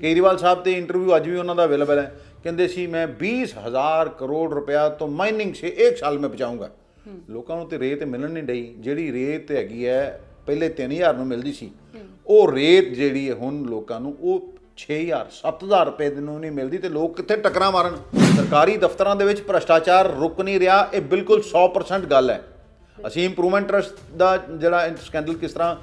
ਕੇਰੀਵਾਲ ਸਾਹਿਬ ਤੇ ਇੰਟਰਵਿਊ ਅੱਜ ਵੀ ਉਹਨਾਂ ਦਾ ਅਵੇਲੇਬਲ ਹੈ ਕਹਿੰਦੇ ਸੀ ਮੈਂ 20000 ਕਰੋੜ ਰੁਪਇਆ ਤੋਂ ਮਾਈਨਿੰਗ ਸੇ 1 ਸਾਲ ਮੈਂ ਬਚਾਉਂਗਾ ਲੋਕਾਂ ਨੂੰ ਤੇ ਰੇਤ ਮਿਲਣ ਨਹੀਂ ਡਈ ਜਿਹੜੀ ਰੇਤ ਹੈਗੀ ਹੈ ਪਹਿਲੇ 3000 ਨੂੰ ਮਿਲਦੀ ਸੀ ਉਹ ਰੇਤ ਜਿਹੜੀ ਹੈ ਹੁਣ ਲੋਕਾਂ ਨੂੰ ਉਹ 6000 7000 ਰੁਪਏ ਦੇ ਨੂੰ ਨਹੀਂ ਮਿਲਦੀ ਤੇ ਲੋਕ ਕਿੱਥੇ ਟਕਰਾਂ ਮਾਰਨ ਸਰਕਾਰੀ ਦਫ਼ਤਰਾਂ ਦੇ ਵਿੱਚ ਭ੍ਰਸ਼ਟਾਚਾਰ ਰੁਕ ਨਹੀਂ ਰਿਹਾ ਇਹ ਬਿਲਕੁਲ 100% ਗੱਲ ਹੈ ਅਸੀਂ ਇੰਪਰੂਵਮੈਂਟ ਟਰਸਟ ਦਾ ਜਿਹੜਾ ਸਕੈਂਡਲ ਕਿਸ ਤਰ੍ਹਾਂ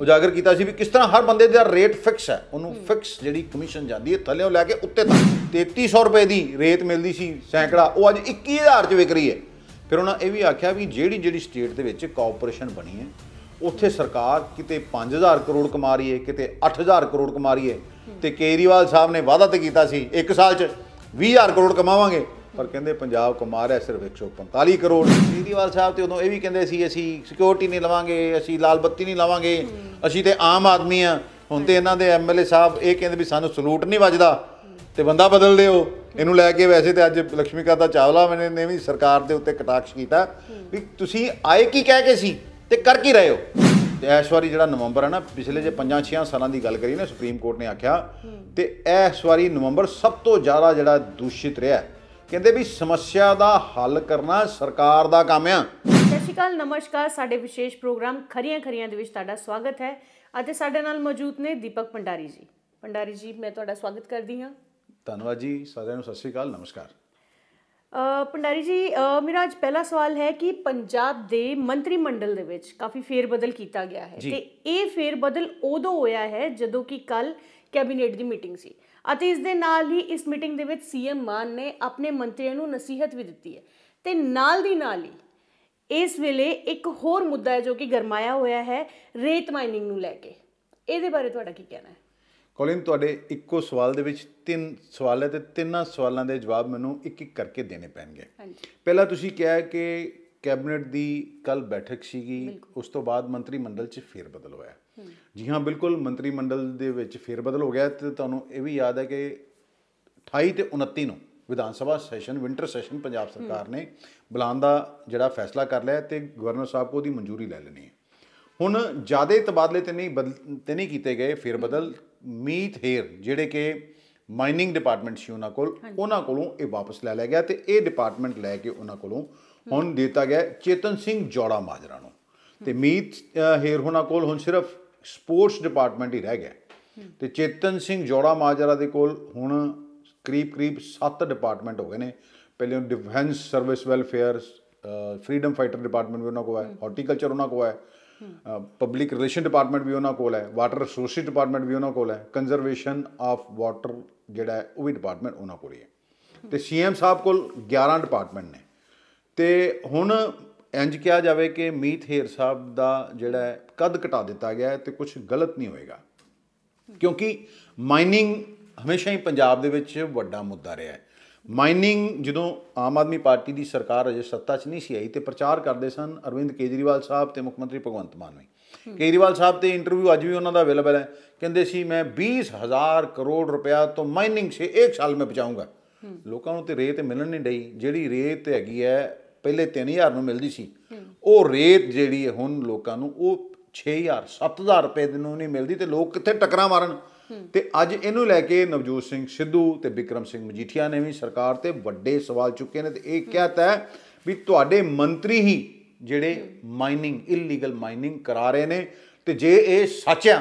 ਉਜਾਗਰ ਕੀਤਾ ਸੀ ਵੀ ਕਿਸ ਤਰ੍ਹਾਂ ਹਰ ਬੰਦੇ ਦਾ ਰੇਟ ਫਿਕਸ ਹੈ ਉਹਨੂੰ ਫਿਕਸ ਜਿਹੜੀ ਕਮਿਸ਼ਨ ਜਾਂਦੀ ਹੈ ਥੱਲੇੋਂ ਲੈ ਕੇ ਉੱਤੇ ਤੱਕ 3300 ਰੁਪਏ ਦੀ ਰੇਤ ਮਿਲਦੀ ਸੀ ਸੈਂਕੜਾ ਉਹ ਅੱਜ 21000 ਚ ਵਿਕ ਰਹੀ ਹੈ ਫਿਰ ਉਹਨਾਂ ਇਹ ਵੀ ਆਖਿਆ ਵੀ ਜਿਹੜੀ ਜਿਹੜੀ ਸਟੇਟ ਦੇ ਵਿੱਚ ਕਾਰਪੋਰੇਸ਼ਨ ਬਣੀ ਹੈ ਉੱਥੇ ਸਰਕਾਰ ਕਿਤੇ 5000 ਕਰੋੜ ਕਮਾ ਰਹੀ ਹੈ ਕਿਤੇ 8000 ਕਰੋੜ ਕਮਾ ਰਹੀ ਹੈ ਤੇ ਕੇਰੀਵਾਲ ਸਾਹਿਬ ਨੇ ਵਾਅਦਾ ਤੇ ਕੀਤਾ ਸੀ ਇੱਕ ਸਾਲ 'ਚ 20000 ਕਰੋੜ ਕਮਾਵਾਂਗੇ ਪਰ ਕਹਿੰਦੇ ਪੰਜਾਬ ਕਮਾ ਰਿਹਾ ਸਿਰਫ 145 ਕਰੋੜ ਜੀਦੀਵਾਲ ਸਾਹਿਬ ਤੇ ਉਦੋਂ ਇਹ ਵੀ ਕਹਿੰਦੇ ਸੀ ਅਸੀਂ ਸਿਕਿਉਰਿਟੀ ਨਹੀਂ ਲਵਾਂਗੇ ਅਸੀਂ ਲਾਲ ਬੱਤੀ ਨਹੀਂ ਲਵਾਂਗੇ ਅਸੀਂ ਤੇ ਆਮ ਆਦਮੀ ਆ ਹੁਣ ਤੇ ਇਹਨਾਂ ਦੇ ਐਮਐਲਏ ਸਾਹਿਬ ਇਹ ਕਹਿੰਦੇ ਵੀ ਸਾਨੂੰ ਸਲੂਟ ਨਹੀਂ ਵੱਜਦਾ ਤੇ ਬੰਦਾ ਬਦਲ ਦਿਓ ਇਹਨੂੰ ਲੈ ਕੇ ਵੈਸੇ ਤੇ ਅੱਜ ਲక్ష్ਮੀ ਕਾਤਾ ਚਾਵਲਾ ਮੈਨੇ ਨੇ ਵੀ ਸਰਕਾਰ ਦੇ ਉੱਤੇ ਕਟਾਕਸ਼ ਕੀਤਾ ਵੀ ਤੁਸੀਂ ਆਏ ਕੀ ਕਹਿ ਕੇ ਸੀ ਤੇ ਕਰ ਕੀ ਰਹੇ ਹੋ ਤੇ ਇਸ ਵਾਰੀ ਜਿਹੜਾ ਨਵੰਬਰ ਹੈ ਨਾ ਪਿਛਲੇ ਜੇ 5-6 ਸਾਲਾਂ ਦੀ ਗੱਲ ਕਰੀ ਨਾ ਸੁਪਰੀਮ ਕੋਰਟ ਨੇ ਆਖਿਆ ਤੇ ਇਸ ਵਾਰੀ ਨਵੰਬਰ ਸਭ ਤੋਂ ਜ਼ਿਆਦਾ ਜਿਹੜਾ ਦੂਸ਼ਿਤ ਰਿਹਾ ਕਹਿੰਦੇ ਵੀ ਸਮੱਸਿਆ ਦਾ ਹੱਲ ਕਰਨਾ ਸਰਕਾਰ ਦਾ ਕੰਮ ਆ ਸਤਿ ਸ਼੍ਰੀ ਅਕਾਲ ਨਮਸਕਾਰ ਸਾਡੇ ਵਿਸ਼ੇਸ਼ ਪ੍ਰੋਗਰਾਮ ਖਰੀਆਂ ਖਰੀਆਂ ਦੇ ਵਿੱਚ ਤੁਹਾਡਾ ਸਵਾਗਤ ਹੈ ਅਤੇ ਸਾਡੇ ਨਾਲ ਮੌਜੂਦ ਨੇ ਦੀਪਕ ਪੰਡਾਰੀ ਜੀ ਪੰਡਾਰੀ ਜੀ ਮੈਂ ਤੁਹਾਡਾ ਸਵਾਗਤ ਕਰਦੀ ਹਾਂ ਧੰਨਵਾਦ ਜੀ ਸਾਰਿਆਂ ਨੂੰ ਸਤਿ ਸ਼੍ਰੀ ਅਕਾਲ ਨਮਸਕਾਰ ਪੰਡਾਰੀ ਜੀ ਮੇਰਾ ਅੱਜ ਪਹਿਲਾ ਸਵਾਲ ਹੈ ਕਿ ਪੰਜਾਬ ਦੇ ਮੰਤਰੀ ਮੰਡਲ ਦੇ ਵਿੱਚ ਕਾਫੀ ਫੇਰ ਬਦਲ ਕੀਤਾ ਗਿਆ ਹੈ ਤੇ ਇਹ ਫੇਰ ਬਦਲ ਉਦੋਂ ਹੋਇਆ ਹੈ ਜਦੋਂ ਕਿ ਕੱਲ ਕੈਬਨਿਟ ਦੀ ਮੀਟਿੰਗ ਸੀ ਅਤੇ ਇਸ ਦੇ ਨਾਲ ਹੀ ਇਸ ਮੀਟਿੰਗ ਦੇ ਵਿੱਚ ਸੀਐਮ ਮਾਨ ਨੇ ਆਪਣੇ ਮੰਤਰੀਆਂ ਨੂੰ ਨਸੀਹਤ ਵੀ ਦਿੱਤੀ ਹੈ ਤੇ ਨਾਲ ਦੀ ਨਾਲ ਹੀ ਇਸ ਵੇਲੇ ਇੱਕ ਹੋਰ ਮੁੱਦਾ ਹੈ ਜੋ ਕਿ ਗਰਮਾਇਆ ਹੋਇਆ ਹੈ ਰੇਤ ਮਾਈਨਿੰਗ ਨੂੰ ਲੈ ਕੇ ਇਹਦੇ ਬਾਰੇ ਤੁਹਾਡਾ ਕੀ ਕਹਿਣਾ ਹੈ ਕੋਲਿਨ ਤੁਹਾਡੇ ਇੱਕੋ ਸਵਾਲ ਦੇ ਵਿੱਚ ਤਿੰਨ ਸਵਾਲ ਹੈ ਤੇ ਤਿੰਨਾਂ ਸਵਾਲਾਂ ਦੇ ਜਵਾਬ ਮੈਨੂੰ ਇੱਕ ਇੱਕ ਕਰਕੇ ਦੇਣੇ ਪੈਣਗੇ ਹਾਂਜੀ ਪਹਿਲਾਂ ਤੁਸੀਂ ਕਿਹਾ ਕਿ ਕੈਬਨਿਟ ਦੀ ਕੱਲ ਬੈਠਕ ਸੀਗੀ ਉਸ ਤੋਂ ਬਾਅਦ ਮੰਤਰੀ ਮੰਡਲ 'ਚ ਫੇਰ ਬਦਲ ਹੋਇਆ ਜੀ ਹਾਂ ਬਿਲਕੁਲ ਮੰਤਰੀ ਮੰਡਲ ਦੇ ਵਿੱਚ ਬਦਲ ਹੋ ਗਿਆ ਤੇ ਤੁਹਾਨੂੰ ਇਹ ਵੀ ਯਾਦ ਹੈ ਕਿ 28 ਤੇ 29 ਨੂੰ ਵਿਧਾਨ ਸਭਾ ਸੈਸ਼ਨ ਵਿੰਟਰ ਸੈਸ਼ਨ ਪੰਜਾਬ ਸਰਕਾਰ ਨੇ ਬੁਲਾਉਣ ਦਾ ਜਿਹੜਾ ਫੈਸਲਾ ਕਰ ਲਿਆ ਤੇ ਗਵਰਨਰ ਸਾਹਿਬ ਕੋ ਉਹਦੀ ਮਨਜ਼ੂਰੀ ਲੈ ਲੈਣੀ ਹੈ ਹੁਣ ਜਿਆਦਾ ਤਬਾਦਲੇ ਤੇ ਨਹੀਂ ਤੇ ਨਹੀਂ ਕੀਤੇ ਗਏ ਫਿਰ ਬਦਲ ਮੀਥ ਹੇਰ ਜਿਹੜੇ ਕਿ ਮਾਈਨਿੰਗ ਡਿਪਾਰਟਮੈਂਟ ਸੀ ਉਹਨਾਂ ਕੋਲ ਉਹਨਾਂ ਕੋਲੋਂ ਇਹ ਵਾਪਸ ਲੈ ਲਿਆ ਗਿਆ ਤੇ ਇਹ ਡਿਪਾਰਟਮੈਂਟ ਲੈ ਕੇ ਉਹਨਾਂ ਕੋਲੋਂ ਹੁਣ ਦਿੱਤਾ ਗਿਆ ਚੇਤਨ ਸਿੰਘ ਜੋੜਾ ਮਾਜਰਾ ਨੂੰ ਤੇ ਮੀਤ ਹੇਰ ਉਹਨਾਂ ਕੋਲ ਹੁਣ ਸਿਰਫ ਸਪੋਰਟਸ ਡਿਪਾਰਟਮੈਂਟ ਹੀ ਰਹਿ ਗਿਆ ਤੇ ਚੇਤਨ ਸਿੰਘ ਜੋੜਾ ਮਾਜਰਾ ਦੇ ਕੋਲ ਹੁਣ ਕਰੀਬ ਕਰੀਬ 7 ਡਿਪਾਰਟਮੈਂਟ ਹੋ ਗਏ ਨੇ ਪਹਿਲੇ defence service welfare freedom fighter department ਵੀ ਉਹਨਾਂ ਕੋਲ ਹੈ ਹਾਰਟੀਕਲਚਰ ਉਹਨਾਂ ਕੋਲ ਹੈ ਪਬਲਿਕ ਰਿਲੇਸ਼ਨ ਡਿਪਾਰਟਮੈਂਟ ਵੀ ਉਹਨਾਂ ਕੋਲ ਹੈ ਵਾਟਰ ਰਿਸੋਰਸਿਸ ਡਿਪਾਰਟਮੈਂਟ ਵੀ ਉਹਨਾਂ ਕੋਲ ਹੈ ਕੰਜ਼ਰਵੇਸ਼ਨ ਆਫ ਵਾਟਰ ਜਿਹੜਾ ਹੈ ਉਹ ਵੀ ਡਿਪਾਰਟਮੈਂਟ ਉਹਨਾਂ ਕੋਲ ਹੀ ਹੈ ਤੇ ਸੀਐਮ ਸਾਹਿਬ ਕੋਲ 11 ਡਿਪਾਰਟਮੈਂਟ ਨੇ ਤੇ ਹੁਣ ਇੰਜ ਕਿਹਾ ਜਾਵੇ ਕਿ ਮੀਤ ਹੇਰ ਸਾਹਿਬ ਦਾ ਜਿਹੜਾ ਕਦ ਘਟਾ ਦਿੱਤਾ ਗਿਆ ਹੈ ਤੇ ਕੁਝ ਗਲਤ ਨਹੀਂ ਹੋਏਗਾ ਕਿਉਂਕਿ ਮਾਈਨਿੰਗ ਹਮੇਸ਼ਾ ਹੀ ਪੰਜਾਬ ਦੇ ਵਿੱਚ ਵੱਡਾ ਮੁੱਦਾ ਰਿਹਾ ਹੈ ਮਾਈਨਿੰਗ ਜਦੋਂ ਆਮ ਆਦਮੀ ਪਾਰਟੀ ਦੀ ਸਰਕਾਰ ਅਜੇ ਸੱਤਾ 'ਚ ਨਹੀਂ ਸੀ ਆਈ ਤੇ ਪ੍ਰਚਾਰ ਕਰਦੇ ਸਨ ਅਰਵਿੰਦ ਕੇਜਰੀਵਾਲ ਸਾਹਿਬ ਤੇ ਮੁੱਖ ਮੰਤਰੀ ਭਗਵੰਤ ਮਾਨ ਵੀ ਕੇਜਰੀਵਾਲ ਸਾਹਿਬ ਤੇ ਇੰਟਰਵਿਊ ਅੱਜ ਵੀ ਉਹਨਾਂ ਦਾ ਅਵੇਲੇਬਲ ਹੈ ਕਹਿੰਦੇ ਸੀ ਮੈਂ 20000 ਕਰੋੜ ਰੁਪਇਆ ਤੋਂ ਮਾਈਨਿੰਗ 'ਚ 1 ਸਾਲ ਮੈਂ ਬਚਾਉਂਗਾ ਲੋਕਾਂ ਨੂੰ ਤੇ ਰੇਤ ਮਿਲਣ ਨਹੀਂ ਡਈ ਜਿਹੜੀ ਰੇਤ ਹੈਗੀ ਹੈ ਪਹਿਲੇ 3000 ਨੂੰ ਮਿਲਦੀ ਸੀ ਉਹ ਰੇਤ ਜਿਹੜੀ ਹੈ ਹੁਣ ਲੋਕਾਂ ਨੂੰ ਉਹ 6000 7000 ਰੁਪਏ ਨੂੰ ਨਹੀਂ ਮਿਲਦੀ ਤੇ ਲੋਕ ਕਿੱਥੇ ਟਕਰਾਂ ਮਾਰਨ ਤੇ ਅੱਜ ਇਹਨੂੰ ਲੈ ਕੇ ਨਵਜੋਤ ਸਿੰਘ ਸਿੱਧੂ ਤੇ ਵਿਕਰਮ ਸਿੰਘ ਮਜੀਠੀਆ ਨੇ ਵੀ ਸਰਕਾਰ ਤੇ ਵੱਡੇ ਸਵਾਲ ਚੁੱਕੇ ਨੇ ਤੇ ਇਹ ਕਹਤਾ ਹੈ ਵੀ ਤੁਹਾਡੇ ਮੰਤਰੀ ਹੀ ਜਿਹੜੇ ਮਾਈਨਿੰਗ ਇਲੀਗਲ ਮਾਈਨਿੰਗ ਕਰਾ ਰਹੇ ਨੇ ਤੇ ਜੇ ਇਹ ਸੱਚ ਆ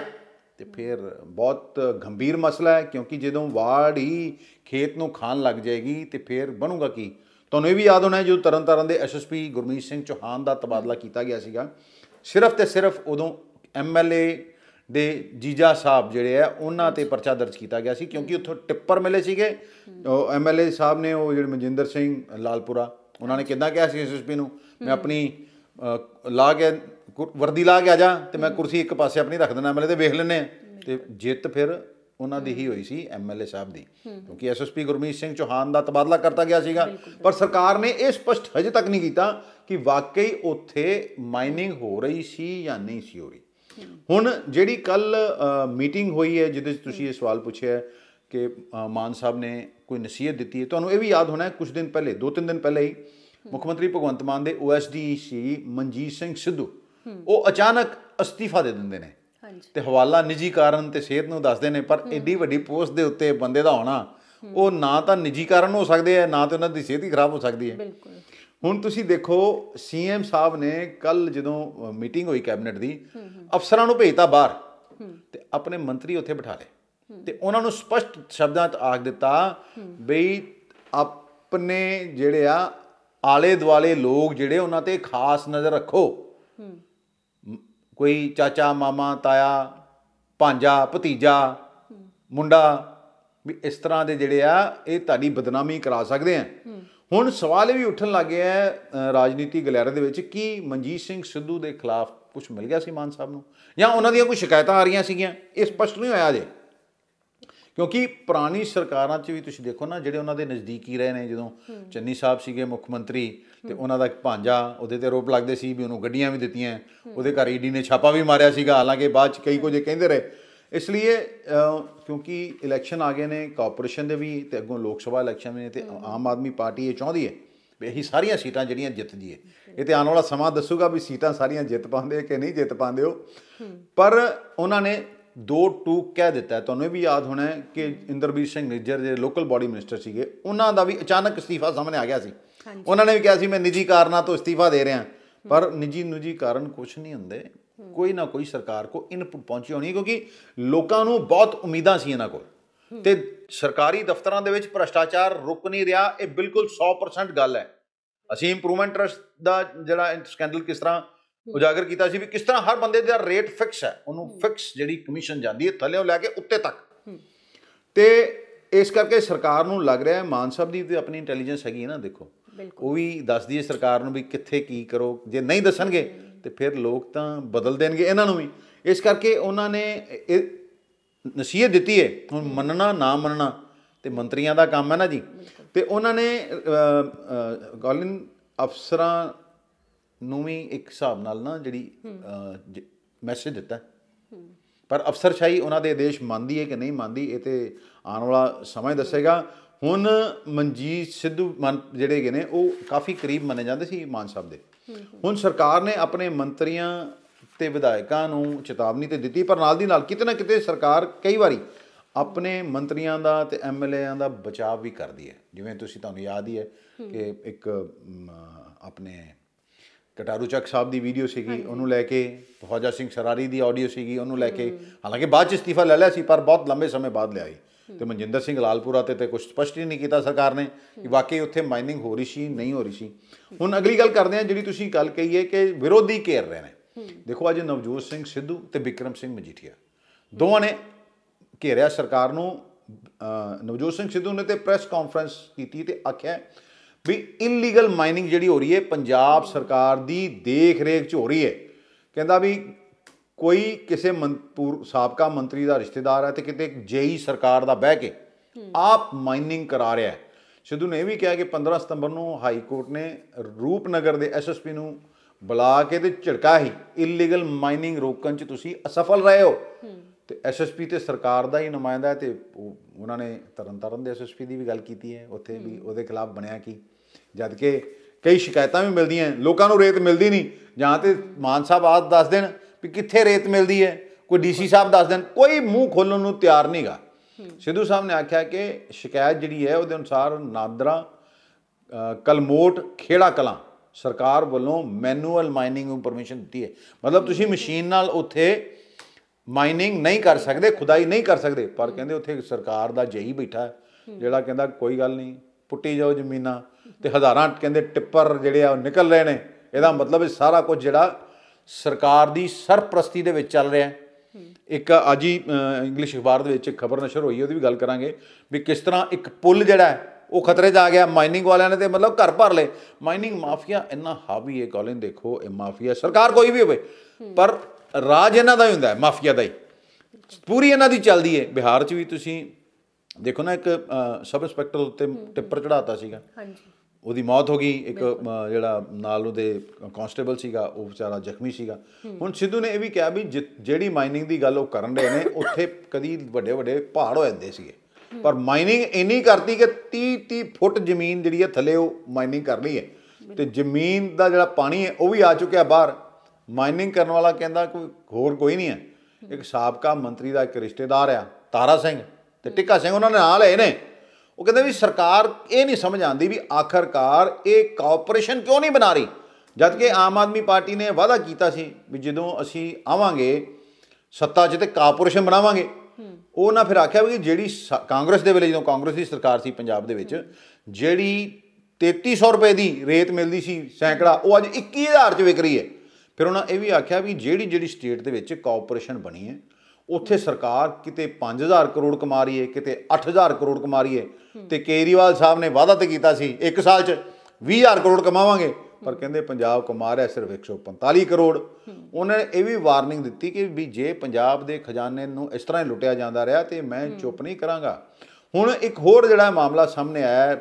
ਤੇ ਫਿਰ ਬਹੁਤ ਗੰਭੀਰ ਮਸਲਾ ਹੈ ਕਿਉਂਕਿ ਜਦੋਂ ਵਾੜ ਹੀ ਖੇਤ ਨੂੰ ਖਾਨ ਲੱਗ ਜਾਏਗੀ ਤੇ ਫਿਰ ਬਣੂਗਾ ਕੀ ਤੁਹਾਨੂੰ ਇਹ ਵੀ ਯਾਦ ਹੋਣਾ ਹੈ ਜਦੋਂ ਤਰਨਤਾਰਨ ਦੇ ਐਸਐਸਪੀ ਗੁਰਮੀਤ ਸਿੰਘ ਚੋਹਾਨ ਦਾ ਤਬਾਦਲਾ ਕੀਤਾ ਗਿਆ ਸੀਗਾ ਸਿਰਫ ਤੇ ਸਿਰਫ ਉਦੋਂ ਐਮਐਲਏ ਦੇ ਜੀਜਾ ਸਾਹਿਬ ਜਿਹੜੇ ਆ ਉਹਨਾਂ ਤੇ ਪਰਚਾ ਦਰਜ ਕੀਤਾ ਗਿਆ ਸੀ ਕਿਉਂਕਿ ਉੱਥੋਂ ਟਿੱਪਰ ਮਿਲੇ ਸੀਗੇ ਐਮਐਲਏ ਸਾਹਿਬ ਨੇ ਉਹ ਜਿਹੜੇ ਮਨਜਿੰਦਰ ਸਿੰਘ ਲਾਲਪੁਰਾ ਉਹਨਾਂ ਨੇ ਕਿਦਾਂ ਕਿਹਾ ਸੀ ਐਸਐਸਪੀ ਨੂੰ ਮੈਂ ਆਪਣੀ ਲਾ ਕੇ ਵਰਦੀ ਲਾ ਕੇ ਆ ਜਾ ਤੇ ਮੈਂ ਕੁਰਸੀ ਇੱਕ ਪਾਸੇ ਆਪਣੀ ਰੱਖ ਦਿੰਦਾ ਐਮਐਲਏ ਤੇ ਵੇਖ ਲੈਣੇ ਤੇ ਜਿੱਤ ਫਿਰ ਉਹਨਾਂ ਦੀ ਹੀ ਹੋਈ ਸੀ ਐਮਐਲਏ ਸਾਹਿਬ ਦੀ ਕਿਉਂਕਿ ਐਸਐਸਪੀ ਗੁਰਮੀਤ ਸਿੰਘ ਚੋਹਾਨ ਦਾ ਤਬਾਦਲਾ ਕਰਤਾ ਗਿਆ ਸੀਗਾ ਪਰ ਸਰਕਾਰ ਨੇ ਇਹ ਸਪਸ਼ਟ ਹਜੇ ਤੱਕ ਨਹੀਂ ਕੀਤਾ ਕਿ ਵਾਕਈ ਉੱਥੇ ਮਾਈਨਿੰਗ ਹੋ ਰਹੀ ਸੀ ਜਾਂ ਨਹੀਂ ਸੀ ਹੋ ਰਹੀ ਹੁਣ ਜਿਹੜੀ ਕੱਲ ਮੀਟਿੰਗ ਹੋਈ ਹੈ ਜਿੱਦੇ ਤੁਸੀਂ ਇਹ ਸਵਾਲ ਪੁੱਛਿਆ ਕਿ ਮਾਨ ਸਾਹਿਬ ਨੇ ਕੋਈ ਨਸੀਹਤ ਦਿੱਤੀ ਹੈ ਤੁਹਾਨੂੰ ਇਹ ਵੀ ਯਾਦ ਹੋਣਾ ਹੈ ਕੁਝ ਦਿਨ ਪਹਿਲੇ ਦੋ ਤਿੰਨ ਦਿਨ ਪਹਿਲੇ ਹੀ ਮੁੱਖ ਮੰਤਰੀ ਭਗਵੰਤ ਮਾਨ ਦੇ ਓਐਸਡੀ ਸੀ ਮਨਜੀਤ ਸਿੰਘ ਸਿੱਧੂ ਉਹ ਅਚਾਨਕ ਅਸਤੀਫਾ ਦੇ ਦਿੰਦੇ ਨੇ ਤੇ ਹਵਾਲਾ ਨਿੱਜੀ ਕਾਰਨ ਤੇ ਸਿਹਤ ਨੂੰ ਦੱਸਦੇ ਨੇ ਪਰ ਐਡੀ ਵੱਡੀ ਪੋਸਟ ਦੇ ਉੱਤੇ ਬੰਦੇ ਦਾ ਹੋਣਾ ਉਹ ਨਾ ਤਾਂ ਨਿੱਜੀ ਕਾਰਨ ਹੋ ਸਕਦੇ ਆ ਨਾ ਤੇ ਉਹਨਾਂ ਦੀ ਸਿਹਤ ਹੀ ਖਰਾਬ ਹੋ ਸਕਦੀ ਹੈ ਬਿਲਕੁਲ ਹੁਣ ਤੁਸੀਂ ਦੇਖੋ ਸੀਐਮ ਸਾਹਿਬ ਨੇ ਕੱਲ ਜਦੋਂ ਮੀਟਿੰਗ ਹੋਈ ਕੈਬਨਿਟ ਦੀ ਅਫਸਰਾਂ ਨੂੰ ਭੇਜਤਾ ਬਾਹਰ ਤੇ ਆਪਣੇ ਮੰਤਰੀ ਉੱਥੇ ਬਿਠਾ ਲਏ ਤੇ ਉਹਨਾਂ ਨੂੰ ਸਪਸ਼ਟ ਸ਼ਬਦਾਂ 'ਚ ਆਖ ਦਿੱਤਾ ਬਈ ਆਪਣੇ ਜਿਹੜੇ ਆ ਆਲੇ ਦੁਆਲੇ ਲੋਕ ਜਿਹੜੇ ਉਹਨਾਂ ਤੇ ਖਾਸ ਨਜ਼ਰ ਰੱਖੋ ਕੋਈ ਚਾਚਾ ਮਾਮਾ ਤਾਇਆ ਭਾਂਜਾ ਭਤੀਜਾ ਮੁੰਡਾ ਵੀ ਇਸ ਤਰ੍ਹਾਂ ਦੇ ਜਿਹੜੇ ਆ ਇਹ ਤੁਹਾਡੀ ਬਦਨਾਮੀ ਕਰਾ ਸਕਦੇ ਆ ਹੁਣ ਸਵਾਲ ਇਹ ਵੀ ਉੱਠਣ ਲੱਗ ਗਿਆ ਹੈ ਰਾਜਨੀਤੀ ਗਲੈਰੇ ਦੇ ਵਿੱਚ ਕੀ ਮਨਜੀਤ ਸਿੰਘ ਸਿੱਧੂ ਦੇ ਖਿਲਾਫ ਕੁਝ ਮਿਲ ਗਿਆ ਸੀ ਮਾਨ ਸਾਹਿਬ ਨੂੰ ਜਾਂ ਉਹਨਾਂ ਦੀਆਂ ਕੋਈ ਸ਼ਿਕਾਇਤਾਂ ਆ ਰਹੀਆਂ ਸੀਗੀਆਂ ਇਹ ਸਪਸ਼ਟ ਨਹੀਂ ਹੋਇਆ ਜੇ ਕਿਉਂਕਿ ਪੁਰਾਣੀ ਸਰਕਾਰਾਂ 'ਚ ਵੀ ਤੁਸੀਂ ਦੇਖੋ ਨਾ ਜਿਹੜੇ ਉਹਨਾਂ ਦੇ ਨਜ਼ਦੀਕੀ ਰਹੇ ਨੇ ਜਦੋਂ ਚੰਨੀ ਸਾਹਿਬ ਸੀਗੇ ਮੁੱਖ ਮੰਤਰੀ ਤੇ ਉਹਨਾਂ ਦਾ ਇੱਕ ਭਾਂਜਾ ਉਹਦੇ ਤੇ ਰੋਪ ਲੱਗਦੇ ਸੀ ਵੀ ਉਹਨੂੰ ਗੱਡੀਆਂ ਵੀ ਦਿੱਤੀਆਂ ਉਹਦੇ ਘਰ ਈਡੀ ਨੇ ਛਾਪਾ ਵੀ ਮਾਰਿਆ ਸੀਗਾ ਹਾਲਾਂਕਿ ਬਾਅਦ 'ਚ ਕਈ ਕੁਝ ਕਹਿੰਦੇ ਰਹੇ ਇਸ ਲਈ ਕਿਉਂਕਿ ਇਲੈਕਸ਼ਨ ਆ ਗਏ ਨੇ ਕਾਰਪੋਰੇਸ਼ਨ ਦੇ ਵੀ ਤੇ ਅੱਗੋਂ ਲੋਕ ਸਭਾ ਇਲੈਕਸ਼ਨ ਵੀ ਨੇ ਤੇ ਆਮ ਆਦਮੀ ਪਾਰਟੀ ਇਹ ਚਾਹੁੰਦੀ ਹੈ ਵੀ ਇਹੀ ਸਾਰੀਆਂ ਸੀਟਾਂ ਜਿਹੜੀਆਂ ਜਿੱਤ ਜੀਏ ਇਹ ਤੇ ਆਉਣ ਵਾਲਾ ਸਮਾਂ ਦੱਸੂਗਾ ਵੀ ਸੀਟਾਂ ਸਾਰੀਆਂ ਜਿੱਤ ਪਾਉਂਦੇ ਕਿ ਨਹੀਂ ਜਿੱਤ ਪਾਉਂਦੇ ਹੋ ਪਰ ਉਹਨਾਂ ਨੇ ਦੋ ਟੂਕ ਕਹਿ ਦਿੱਤਾ ਤੁਹਾਨੂੰ ਇਹ ਵੀ ਯਾਦ ਹੋਣਾ ਹੈ ਕਿ ਇੰਦਰਬੀਰ ਸਿੰਘ ਨਿੱਜਰ ਜੇ ਲੋਕਲ ਬਾਡੀ ਮਿਨਿਸਟਰ ਸੀਗੇ ਉਹਨਾਂ ਦਾ ਵੀ ਅਚਾਨਕ ਅਸਤੀਫਾ ਸਾਹਮਣੇ ਆ ਗਿਆ ਸੀ ਉਹਨਾਂ ਨੇ ਵੀ ਕਿਹਾ ਸੀ ਮੈਂ ਨਿੱਜੀ ਕਾਰਨਾਂ ਤੋਂ ਅਸਤੀਫਾ ਦੇ ਰਿਹਾ ਪਰ ਨਿੱਜੀ ਨਿੱਜੀ ਕਾਰਨ ਕੁਝ ਨਹੀਂ ਹੁੰਦੇ ਕੋਈ ਨਾ ਕੋਈ ਸਰਕਾਰ ਕੋ ਇਨਪੁਟ ਪਹੁੰਚੀ ਹੋਣੀ ਕਿਉਂਕਿ ਲੋਕਾਂ ਨੂੰ ਬਹੁਤ ਉਮੀਦਾਂ ਸੀ ਇਹਨਾਂ ਕੋਲ ਤੇ ਸਰਕਾਰੀ ਦਫ਼ਤਰਾਂ ਦੇ ਵਿੱਚ ਭ੍ਰਸ਼ਟਾਚਾਰ ਰੁਕ ਨਹੀਂ ਰਿਹਾ ਇਹ ਬਿਲਕੁਲ 100% ਗੱਲ ਹੈ ਅਸੀਂ ਇੰਪਰੂਵਮੈਂਟ ਟਰਸਟ ਦਾ ਜਿਹੜਾ ਸਕੈਂਡਲ ਕਿਸ ਤਰ੍ਹਾਂ ਉਜਾਗਰ ਕੀਤਾ ਸੀ ਵੀ ਕਿਸ ਤਰ੍ਹਾਂ ਹਰ ਬੰਦੇ ਦਾ ਰੇਟ ਫਿਕਸ ਹੈ ਉਹਨੂੰ ਫਿਕਸ ਜਿਹੜੀ ਕਮਿਸ਼ਨ ਜਾਂਦੀ ਹੈ ਥੱਲੇੋਂ ਲੈ ਕੇ ਉੱਤੇ ਤੱਕ ਤੇ ਇਸ ਕਰਕੇ ਸਰਕਾਰ ਨੂੰ ਲੱਗ ਰਿਹਾ ਹੈ ਮਾਨ ਸਾਹਿਬ ਦੀ ਤੇ ਆਪਣੀ ਇੰਟੈਲੀਜੈਂਸ ਹੈਗੀ ਹੈ ਨਾ ਦੇਖੋ ਉਹ ਵੀ ਦੱਸਦੀ ਹੈ ਸਰਕਾਰ ਨੂੰ ਵੀ ਕਿੱਥੇ ਕੀ ਕਰੋ ਜੇ ਨਹੀਂ ਦੱਸਣਗੇ ਤੇ ਫਿਰ ਲੋਕ ਤਾਂ ਬਦਲ ਦੇਣਗੇ ਇਹਨਾਂ ਨੂੰ ਵੀ ਇਸ ਕਰਕੇ ਉਹਨਾਂ ਨੇ ਇਹ ਨਸੀਹਤ ਦਿੱਤੀ ਹੈ ਹੁਣ ਮੰਨਣਾ ਨਾ ਮੰਨਣਾ ਤੇ ਮੰਤਰੀਆਂ ਦਾ ਕੰਮ ਹੈ ਨਾ ਜੀ ਤੇ ਉਹਨਾਂ ਨੇ ਗੋਲਿਨ ਅਫਸਰਾਂ ਨੂੰ ਵੀ ਇੱਕ ਹਿਸਾਬ ਨਾਲ ਨਾ ਜਿਹੜੀ ਮੈਸੇਜ ਦਿੱਤਾ ਪਰ ਅਫਸਰਸ਼ਾਹੀ ਉਹਨਾਂ ਦੇ ਆਦੇਸ਼ ਮੰਨਦੀ ਹੈ ਕਿ ਨਹੀਂ ਮੰਨਦੀ ਇਹ ਤੇ ਆਉਣ ਵਾਲਾ ਸਮਾਂ ਦੱਸੇਗਾ ਹੁਣ ਮਨਜੀਤ ਸਿੱਧੂ ਜਿਹੜੇ ਗਏ ਨੇ ਉਹ ਕਾਫੀ ਕਰੀਬ ਮੰਨੇ ਜਾਂਦੇ ਸੀ ਮਾਨ ਸਾਹਿਬ ਦੇ ਹੁਣ ਸਰਕਾਰ ਨੇ ਆਪਣੇ ਮੰਤਰੀਆਂ ਤੇ ਵਿਧਾਇਕਾਂ ਨੂੰ ਚੇਤਾਵਨੀ ਤੇ ਦਿੱਤੀ ਪਰ ਨਾਲ ਦੀ ਨਾਲ ਕਿਤੇ ਨਾ ਕਿਤੇ ਸਰਕਾਰ ਕਈ ਵਾਰੀ ਆਪਣੇ ਮੰਤਰੀਆਂ ਦਾ ਤੇ ਐਮਐਲਏਆਂ ਦਾ ਬਚਾਅ ਵੀ ਕਰਦੀ ਹੈ ਜਿਵੇਂ ਤੁਸੀਂ ਤੁਹਾਨੂੰ ਯਾਦ ਹੀ ਹੈ ਕਿ ਇੱਕ ਆਪਣੇ ਕਟਾਰੂ ਚੱਕ ਸਾਹਿਬ ਦੀ ਵੀਡੀਓ ਸੀਗੀ ਉਹਨੂੰ ਲੈ ਕੇ ਫੌਜਾ ਸਿੰਘ ਸਰਾਰੀ ਦੀ ਆਡੀਓ ਸੀਗੀ ਉਹਨੂੰ ਲੈ ਕੇ ਹਾਲਾਂਕਿ ਬਾਅਦ ਚ ਇਸਤੀਫਾ ਲੈ ਲਿਆ ਸੀ ਪਰ ਬਹੁਤ ਲੰਬੇ ਸਮੇਂ ਬਾਅਦ ਲਿਆਈ ਤੇ ਮਨਜਿੰਦਰ ਸਿੰਘ ਲਾਲਪੁਰਾ ਤੇ ਤੇ ਕੁਝ ਸਪਸ਼ਟ ਹੀ ਨਹੀਂ ਕੀਤਾ ਸਰਕਾਰ ਨੇ ਕਿ ਵਾਕਈ ਉੱਥੇ ਮਾਈਨਿੰਗ ਹੋ ਰਹੀ ਸੀ ਨਹੀਂ ਹੋ ਰਹੀ ਸੀ ਹੁਣ ਅਗਲੀ ਗੱਲ ਕਰਦੇ ਆ ਜਿਹੜੀ ਤੁਸੀਂ ਗੱਲ ਕਹੀ ਹੈ ਕਿ ਵਿਰੋਧੀ ਘੇਰ ਰਹੇ ਨੇ ਦੇਖੋ ਅੱਜ ਨਵਜੋਤ ਸਿੰਘ ਸਿੱਧੂ ਤੇ ਵਿਕਰਮ ਸਿੰਘ ਮਜੀਠੀਆ ਦੋਵਾਂ ਨੇ ਘੇਰਿਆ ਸਰਕਾਰ ਨੂੰ ਨਵਜੋਤ ਸਿੰਘ ਸਿੱਧੂ ਨੇ ਤੇ ਪ੍ਰੈਸ ਕਾਨਫਰੰਸ ਕੀਤੀ ਤੇ ਆਖਿਆ ਵੀ ਇਲੀਗਲ ਮਾਈਨਿੰਗ ਜਿਹੜੀ ਹੋ ਰਹੀ ਹੈ ਪੰਜਾਬ ਸਰਕਾਰ ਦੀ ਦੇਖਰੇਖ 'ਚ ਹੋ ਰਹੀ ਹੈ ਕਹਿੰਦਾ ਵੀ ਕੋਈ ਕਿਸੇ ਮੰਤਪੂਰ ਸਾਬਕਾ ਮੰਤਰੀ ਦਾ ਰਿਸ਼ਤੇਦਾਰ ਹੈ ਤੇ ਕਿਤੇ ਜੇਈ ਸਰਕਾਰ ਦਾ ਬਹਿ ਕੇ ਆਪ ਮਾਈਨਿੰਗ ਕਰਾ ਰਿਹਾ ਹੈ ਸਿੱਧੂ ਨੇ ਇਹ ਵੀ ਕਿਹਾ ਕਿ 15 ਸਤੰਬਰ ਨੂੰ ਹਾਈ ਕੋਰਟ ਨੇ ਰੂਪਨਗਰ ਦੇ ਐਸਐਸਪੀ ਨੂੰ ਬੁਲਾ ਕੇ ਤੇ ਝਿੜਕਾ ਹੀ ਇਲੀਗਲ ਮਾਈਨਿੰਗ ਰੋਕਣ 'ਚ ਤੁਸੀਂ ਅਸਫਲ ਰਹੇ ਹੋ ਤੇ ਐਸਐਸਪੀ ਤੇ ਸਰਕਾਰ ਦਾ ਹੀ ਨੁਮਾਇੰਦਾ ਹੈ ਤੇ ਉਹਨਾਂ ਨੇ ਤਰਨਤਾਰਨ ਦੇ ਐਸਐਸਪੀ ਦੀ ਵੀ ਗੱਲ ਕੀਤੀ ਹੈ ਉੱਥੇ ਵੀ ਉਹਦੇ ਖਿਲਾਫ ਬਣਿਆ ਕੀ ਜਦ ਕਿ ਕਈ ਸ਼ਿਕਾਇਤਾਂ ਵੀ ਮਿਲਦੀਆਂ ਲੋਕਾਂ ਨੂੰ ਰੇਤ ਮਿਲਦੀ ਨਹੀਂ ਜਾਂ ਤੇ ਮਾਨ ਸਾਹਿਬ ਆਦ ਦੱਸ ਦੇਣ ਵੀ ਕਿੱਥੇ ਰੇਤ ਮਿਲਦੀ ਹੈ ਕੋਈ ਡੀਸੀ ਸਾਹਿਬ ਦੱਸ ਦੇਣ ਕੋਈ ਮੂੰਹ ਖੋਲਣ ਨੂੰ ਤਿਆਰ ਨਹੀਂਗਾ ਸਿੱਧੂ ਸਾਹਿਬ ਨੇ ਆਖਿਆ ਕਿ ਸ਼ਿਕਾਇਤ ਜਿਹੜੀ ਹੈ ਉਹਦੇ ਅਨੁਸਾਰ ਨਾਦਰਾ ਕਲਮੋਟ ਖੇੜਾ ਕਲਾਂ ਸਰਕਾਰ ਵੱਲੋਂ ਮੈਨੂਅਲ ਮਾਈਨਿੰਗ ਨੂੰ ਪਰਮਿਸ਼ਨ ਦਿੱਤੀ ਹੈ ਮਤਲਬ ਤੁਸੀਂ ਮਸ਼ੀਨ ਨਾਲ ਉੱਥੇ ਮਾਈਨਿੰਗ ਨਹੀਂ ਕਰ ਸਕਦੇ ਖੁਦਾਈ ਨਹੀਂ ਕਰ ਸਕਦੇ ਪਰ ਕਹਿੰਦੇ ਉੱਥੇ ਸਰਕਾਰ ਦਾ ਜਈ ਬੈਠਾ ਜਿਹੜਾ ਕਹਿੰਦਾ ਕੋਈ ਗੱਲ ਨਹੀਂ ਪੁੱਟੀ ਜਾਓ ਜ਼ਮੀਨਾਂ ਤੇ ਹਜ਼ਾਰਾਂ ਕਹਿੰਦੇ ਟਿੱਪਰ ਜਿਹੜੇ ਆ ਨਿਕਲ ਰਹੇ ਨੇ ਇਹਦਾ ਮਤਲਬ ਇਹ ਸਾਰਾ ਕੁਝ ਜਿਹੜਾ ਸਰਕਾਰ ਦੀ ਸਰਪ੍ਰਸਤੀ ਦੇ ਵਿੱਚ ਚੱਲ ਰਿਹਾ ਹੈ ਇੱਕ ਅੱਜ ਹੀ ਇੰਗਲਿਸ਼ ਅਖਬਾਰ ਦੇ ਵਿੱਚ ਇੱਕ ਖਬਰ ਨਸ਼ਰ ਹੋਈ ਉਹਦੀ ਵੀ ਗੱਲ ਕਰਾਂਗੇ ਵੀ ਕਿਸ ਤਰ੍ਹਾਂ ਇੱਕ ਪੁੱਲ ਜਿਹੜਾ ਉਹ ਖਤਰੇ 'ਚ ਆ ਗਿਆ ਮਾਈਨਿੰਗ ਵਾਲਿਆਂ ਨੇ ਤੇ ਮਤਲਬ ਘਰ ਭਰ ਲਏ ਮਾਈਨਿੰਗ ਮਾਫੀਆ ਇੰਨਾ ਹਾਵੀ ਹੈ ਕਾਲਿੰਗ ਦੇਖੋ ਇਹ ਮਾਫੀਆ ਸਰਕਾਰ ਕੋਈ ਵੀ ਹੋਵੇ ਪਰ ਰਾਜ ਇਹਨਾਂ ਦਾ ਹੀ ਹੁੰਦਾ ਹੈ ਮਾਫੀਆ ਦਾ ਹੀ ਪੂਰੀ ਇਹਨਾਂ ਦੀ ਚੱਲਦੀ ਹੈ ਬਿਹਾਰ 'ਚ ਵੀ ਤੁਸੀਂ ਦੇਖੋ ਨਾ ਇੱਕ ਸਬ ਇੰਸਪੈਕਟਰ ਉੱਤੇ ਟਿੱਪਰ ਚੜਾਤਾ ਸੀਗਾ ਹਾਂਜੀ ਉਹਦੀ ਮੌਤ ਹੋ ਗਈ ਇੱਕ ਜਿਹੜਾ ਨਾਲ ਉਹਦੇ ਕਨਸਟੇਬਲ ਸੀਗਾ ਉਹ ਵਿਚਾਰਾ ਜ਼ਖਮੀ ਸੀਗਾ ਹੁਣ ਸਿੱਧੂ ਨੇ ਇਹ ਵੀ ਕਿਹਾ ਵੀ ਜਿਹੜੀ ਮਾਈਨਿੰਗ ਦੀ ਗੱਲ ਉਹ ਕਰਨ ਰਹੇ ਨੇ ਉੱਥੇ ਕਦੀ ਵੱਡੇ ਵੱਡੇ ਪਹਾੜ ਹੋ ਜਾਂਦੇ ਸੀਗੇ ਪਰ ਮਾਈਨਿੰਗ ਇੰਨੀ ਕਰਤੀ ਕਿ 30 30 ਫੁੱਟ ਜ਼ਮੀਨ ਜਿਹੜੀ ਹੈ ਥੱਲੇ ਉਹ ਮਾਈਨਿੰਗ ਕਰ ਲਈ ਹੈ ਤੇ ਜ਼ਮੀਨ ਦਾ ਜਿਹੜਾ ਪਾਣੀ ਹੈ ਉਹ ਵੀ ਆ ਚੁੱਕਿਆ ਬਾਹਰ ਮਾਈਨਿੰਗ ਕਰਨ ਵਾਲਾ ਕਹਿੰਦਾ ਕੋਈ ਹੋਰ ਕੋਈ ਨਹੀਂ ਹੈ ਇੱਕ ਸਾਬਕਾ ਮੰਤਰੀ ਦਾ ਇੱਕ ਰਿਸ਼ਤੇਦਾਰ ਆ ਤਾਰਾ ਸਿੰਘ ਤੇ ਟਿੱਕਾ ਸਿੰਘ ਉਹਨਾਂ ਨੇ ਨਾਲ ਹੈ ਨੇ ਉਹ ਕਹਿੰਦੇ ਵੀ ਸਰਕਾਰ ਇਹ ਨਹੀਂ ਸਮਝ ਆਂਦੀ ਵੀ ਆਖਰਕਾਰ ਇਹ ਕਾਰਪੋਰੇਸ਼ਨ ਕਿਉਂ ਨਹੀਂ ਬਣਾ ਰਹੀ ਜਦ ਕਿ ਆਮ ਆਦਮੀ ਪਾਰਟੀ ਨੇ ਵਾਅਦਾ ਕੀਤਾ ਸੀ ਵੀ ਜਦੋਂ ਅਸੀਂ ਆਵਾਂਗੇ ਸੱਤਾ 'ਚ ਤੇ ਕਾਰਪੋਰੇਸ਼ਨ ਬਣਾਵਾਂਗੇ ਉਹ ਨਾ ਫਿਰ ਆਖਿਆ ਵੀ ਜਿਹੜੀ ਕਾਂਗਰਸ ਦੇ ਵੇਲੇ ਜਦੋਂ ਕਾਂਗਰਸ ਦੀ ਸਰਕਾਰ ਸੀ ਪੰਜਾਬ ਦੇ ਵਿੱਚ ਜਿਹੜੀ 3300 ਰੁਪਏ ਦੀ ਰੇਤ ਮਿਲਦੀ ਸੀ ਸੈਂਕੜਾ ਉਹ ਅੱਜ 21000 ਚ ਵਿਕ ਰਹੀ ਹੈ ਫਿਰ ਉਹਨਾਂ ਇਹ ਵੀ ਆਖਿਆ ਵੀ ਜਿਹੜੀ ਜਿਹੜੀ ਸਟੇਟ ਦੇ ਵਿੱਚ ਕਾਰਪੋਰੇਸ਼ਨ ਬਣੀ ਹੈ ਉੱਥੇ ਸਰਕਾਰ ਕਿਤੇ 5000 ਕਰੋੜ ਕਮਾ ਰਹੀ ਏ ਕਿਤੇ 8000 ਕਰੋੜ ਕਮਾ ਰਹੀ ਏ ਤੇ ਕੇਰੀਵਾਲ ਸਾਹਿਬ ਨੇ ਵਾਅਦਾ ਤੇ ਕੀਤਾ ਸੀ ਇੱਕ ਸਾਲ 'ਚ 20000 ਕਰੋੜ ਕਮਾਵਾਂਗੇ ਪਰ ਕਹਿੰਦੇ ਪੰਜਾਬ ਕਮਾ ਰਿਹਾ ਸਿਰਫ 145 ਕਰੋੜ ਉਹਨਾਂ ਨੇ ਇਹ ਵੀ ਵਾਰਨਿੰਗ ਦਿੱਤੀ ਕਿ ਵੀ ਜੇ ਪੰਜਾਬ ਦੇ ਖਜ਼ਾਨੇ ਨੂੰ ਇਸ ਤਰ੍ਹਾਂ ਹੀ ਲੁੱਟਿਆ ਜਾਂਦਾ ਰਿਹਾ ਤੇ ਮੈਂ ਚੁੱਪ ਨਹੀਂ ਕਰਾਂਗਾ ਹੁਣ ਇੱਕ ਹੋਰ ਜਿਹੜਾ ਮਾਮਲਾ ਸਾਹਮਣੇ ਆਇਆ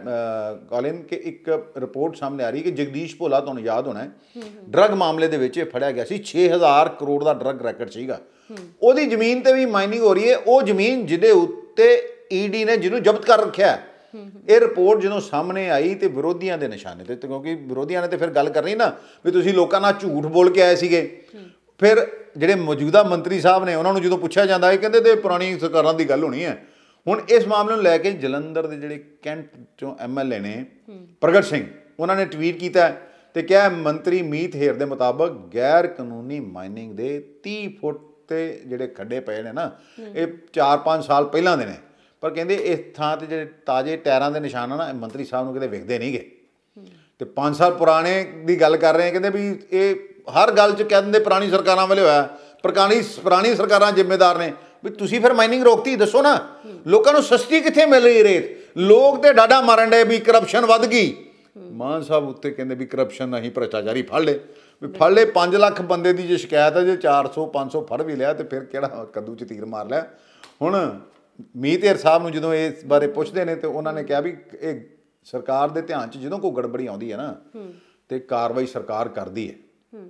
ਕਾਲਿਨ ਕਿ ਇੱਕ ਰਿਪੋਰਟ ਸਾਹਮਣੇ ਆ ਰਹੀ ਕਿ ਜਗਦੀਸ਼ ਭੋਲਾ ਤੁਹਾਨੂੰ ਯਾਦ ਹੋਣਾ ਹੈ ਡਰੱਗ ਮਾਮਲੇ ਦੇ ਵਿੱਚ ਇਹ ਫੜਿਆ ਗਿਆ ਸੀ 6000 ਕਰੋੜ ਦਾ ਡਰੱਗ ਰੈਕਟ ਸੀਗਾ ਉਹਦੀ ਜ਼ਮੀਨ ਤੇ ਵੀ ਮਾਈਨਿੰਗ ਹੋ ਰਹੀ ਹੈ ਉਹ ਜ਼ਮੀਨ ਜਿਹਦੇ ਉੱਤੇ ਈਡੀ e ਨੇ ਜਿਹਨੂੰ ਜ਼ਬਤ ਕਰ ਰੱਖਿਆ ਇਹ ਰਿਪੋਰਟ ਜਦੋਂ ਸਾਹਮਣੇ ਆਈ ਤੇ ਵਿਰੋਧੀਆਂ ਦੇ ਨਿਸ਼ਾਨੇ ਤੇ ਕਿਉਂਕਿ ਵਿਰੋਧੀਆਂ ਨੇ ਤੇ ਫਿਰ ਗੱਲ ਕਰਨੀ ਨਾ ਵੀ ਤੁਸੀਂ ਲੋਕਾਂ ਨਾਲ ਝੂਠ ਬੋਲ ਕੇ ਆਏ ਸੀਗੇ ਫਿਰ ਜਿਹੜੇ ਮੌਜੂਦਾ ਮੰਤਰੀ ਸਾਹਿਬ ਨੇ ਉਹਨਾਂ ਨੂੰ ਜਦੋਂ ਪੁੱਛਿਆ ਜਾਂਦਾ ਇਹ ਕਹਿੰਦੇ ਤੇ ਪੁਰਾਣੀ ਸਰਕਾਰਾਂ ਦੀ ਗੱਲ ਹੋਣੀ ਹੈ ਹੁਣ ਇਸ ਮਾਮਲੇ ਨੂੰ ਲੈ ਕੇ ਜਲੰਧਰ ਦੇ ਜਿਹੜੇ ਕੈਂਟ ਚੋਂ ਐਮਐਲਏ ਨੇ ਪ੍ਰਗਟ ਸਿੰਘ ਉਹਨਾਂ ਨੇ ਟਵੀਟ ਕੀਤਾ ਤੇ ਕਿਹਾ ਮੰਤਰੀ ਮੀਤ ਹੇਰ ਦੇ ਮੁਤਾਬਕ ਗੈਰ ਕਾਨੂੰਨੀ ਮਾਈਨਿੰਗ ਦੇ 30 ਫੁੱਟ ਤੇ ਜਿਹੜੇ ਖੱਡੇ ਪਏ ਨੇ ਨਾ ਇਹ 4-5 ਸਾਲ ਪਹਿਲਾਂ ਦੇ ਨੇ ਪਰ ਕਹਿੰਦੇ ਇਸ ਥਾਂ ਤੇ ਜਿਹੜੇ ਤਾਜ਼ੇ ਟਾਇਰਾਂ ਦੇ ਨਿਸ਼ਾਨ ਨਾ ਮੰਤਰੀ ਸਾਹਿਬ ਨੂੰ ਕਿਤੇ ਵਿਖਦੇ ਨਹੀਂਗੇ ਤੇ 5 ਸਾਲ ਪੁਰਾਣੇ ਦੀ ਗੱਲ ਕਰ ਰਹੇ ਆ ਕਹਿੰਦੇ ਵੀ ਇਹ ਹਰ ਗੱਲ 'ਚ ਕਹਿੰਦੇ ਪੁਰਾਣੀ ਸਰਕਾਰਾਂ ਵਾਲੇ ਹੋਇਆ ਕਾਣੀ ਪੁਰਾਣੀ ਸਰਕਾਰਾਂ ਜ਼ਿੰਮੇਦਾਰ ਨੇ ਵੀ ਤੁਸੀਂ ਫਿਰ ਮਾਈਨਿੰਗ ਰੋਕਤੀ ਦੱਸੋ ਨਾ ਲੋਕਾਂ ਨੂੰ ਸਸਤੀ ਕਿੱਥੇ ਮਿਲ ਰਹੀ ਰੇਤ ਲੋਕ ਤੇ ਡਾਡਾ ਮਾਰਨ ਦੇ ਵੀ ਕਰਪਸ਼ਨ ਵੱਧ ਗਈ ਮਾਨ ਸਾਹਿਬ ਉੱਤੇ ਕਹਿੰਦੇ ਵੀ ਕਰਪਸ਼ਨ ਨਹੀਂ ਭ੍ਰਿਸ਼ਟਾਚਾਰੀ ਫੜ ਲੈ ਵੀ ਫੜ ਲੈ 5 ਲੱਖ ਬੰਦੇ ਦੀ ਜੇ ਸ਼ਿਕਾਇਤ ਹੈ ਜੇ 400 500 ਫੜ ਵੀ ਲਿਆ ਤੇ ਫਿਰ ਕਿਹੜਾ ਕੱਦੂ ਚ ਤੀਰ ਮਾਰ ਲਿਆ ਹੁਣ ਮੀਤੇਰ ਸਾਹਿਬ ਨੂੰ ਜਦੋਂ ਇਸ ਬਾਰੇ ਪੁੱਛਦੇ ਨੇ ਤੇ ਉਹਨਾਂ ਨੇ ਕਿਹਾ ਵੀ ਇਹ ਸਰਕਾਰ ਦੇ ਧਿਆਨ 'ਚ ਜਦੋਂ ਕੋਈ ਗੜਬੜੀ ਆਉਂਦੀ ਹੈ ਨਾ ਤੇ ਕਾਰਵਾਈ ਸਰਕਾਰ ਕਰਦੀ ਹੈ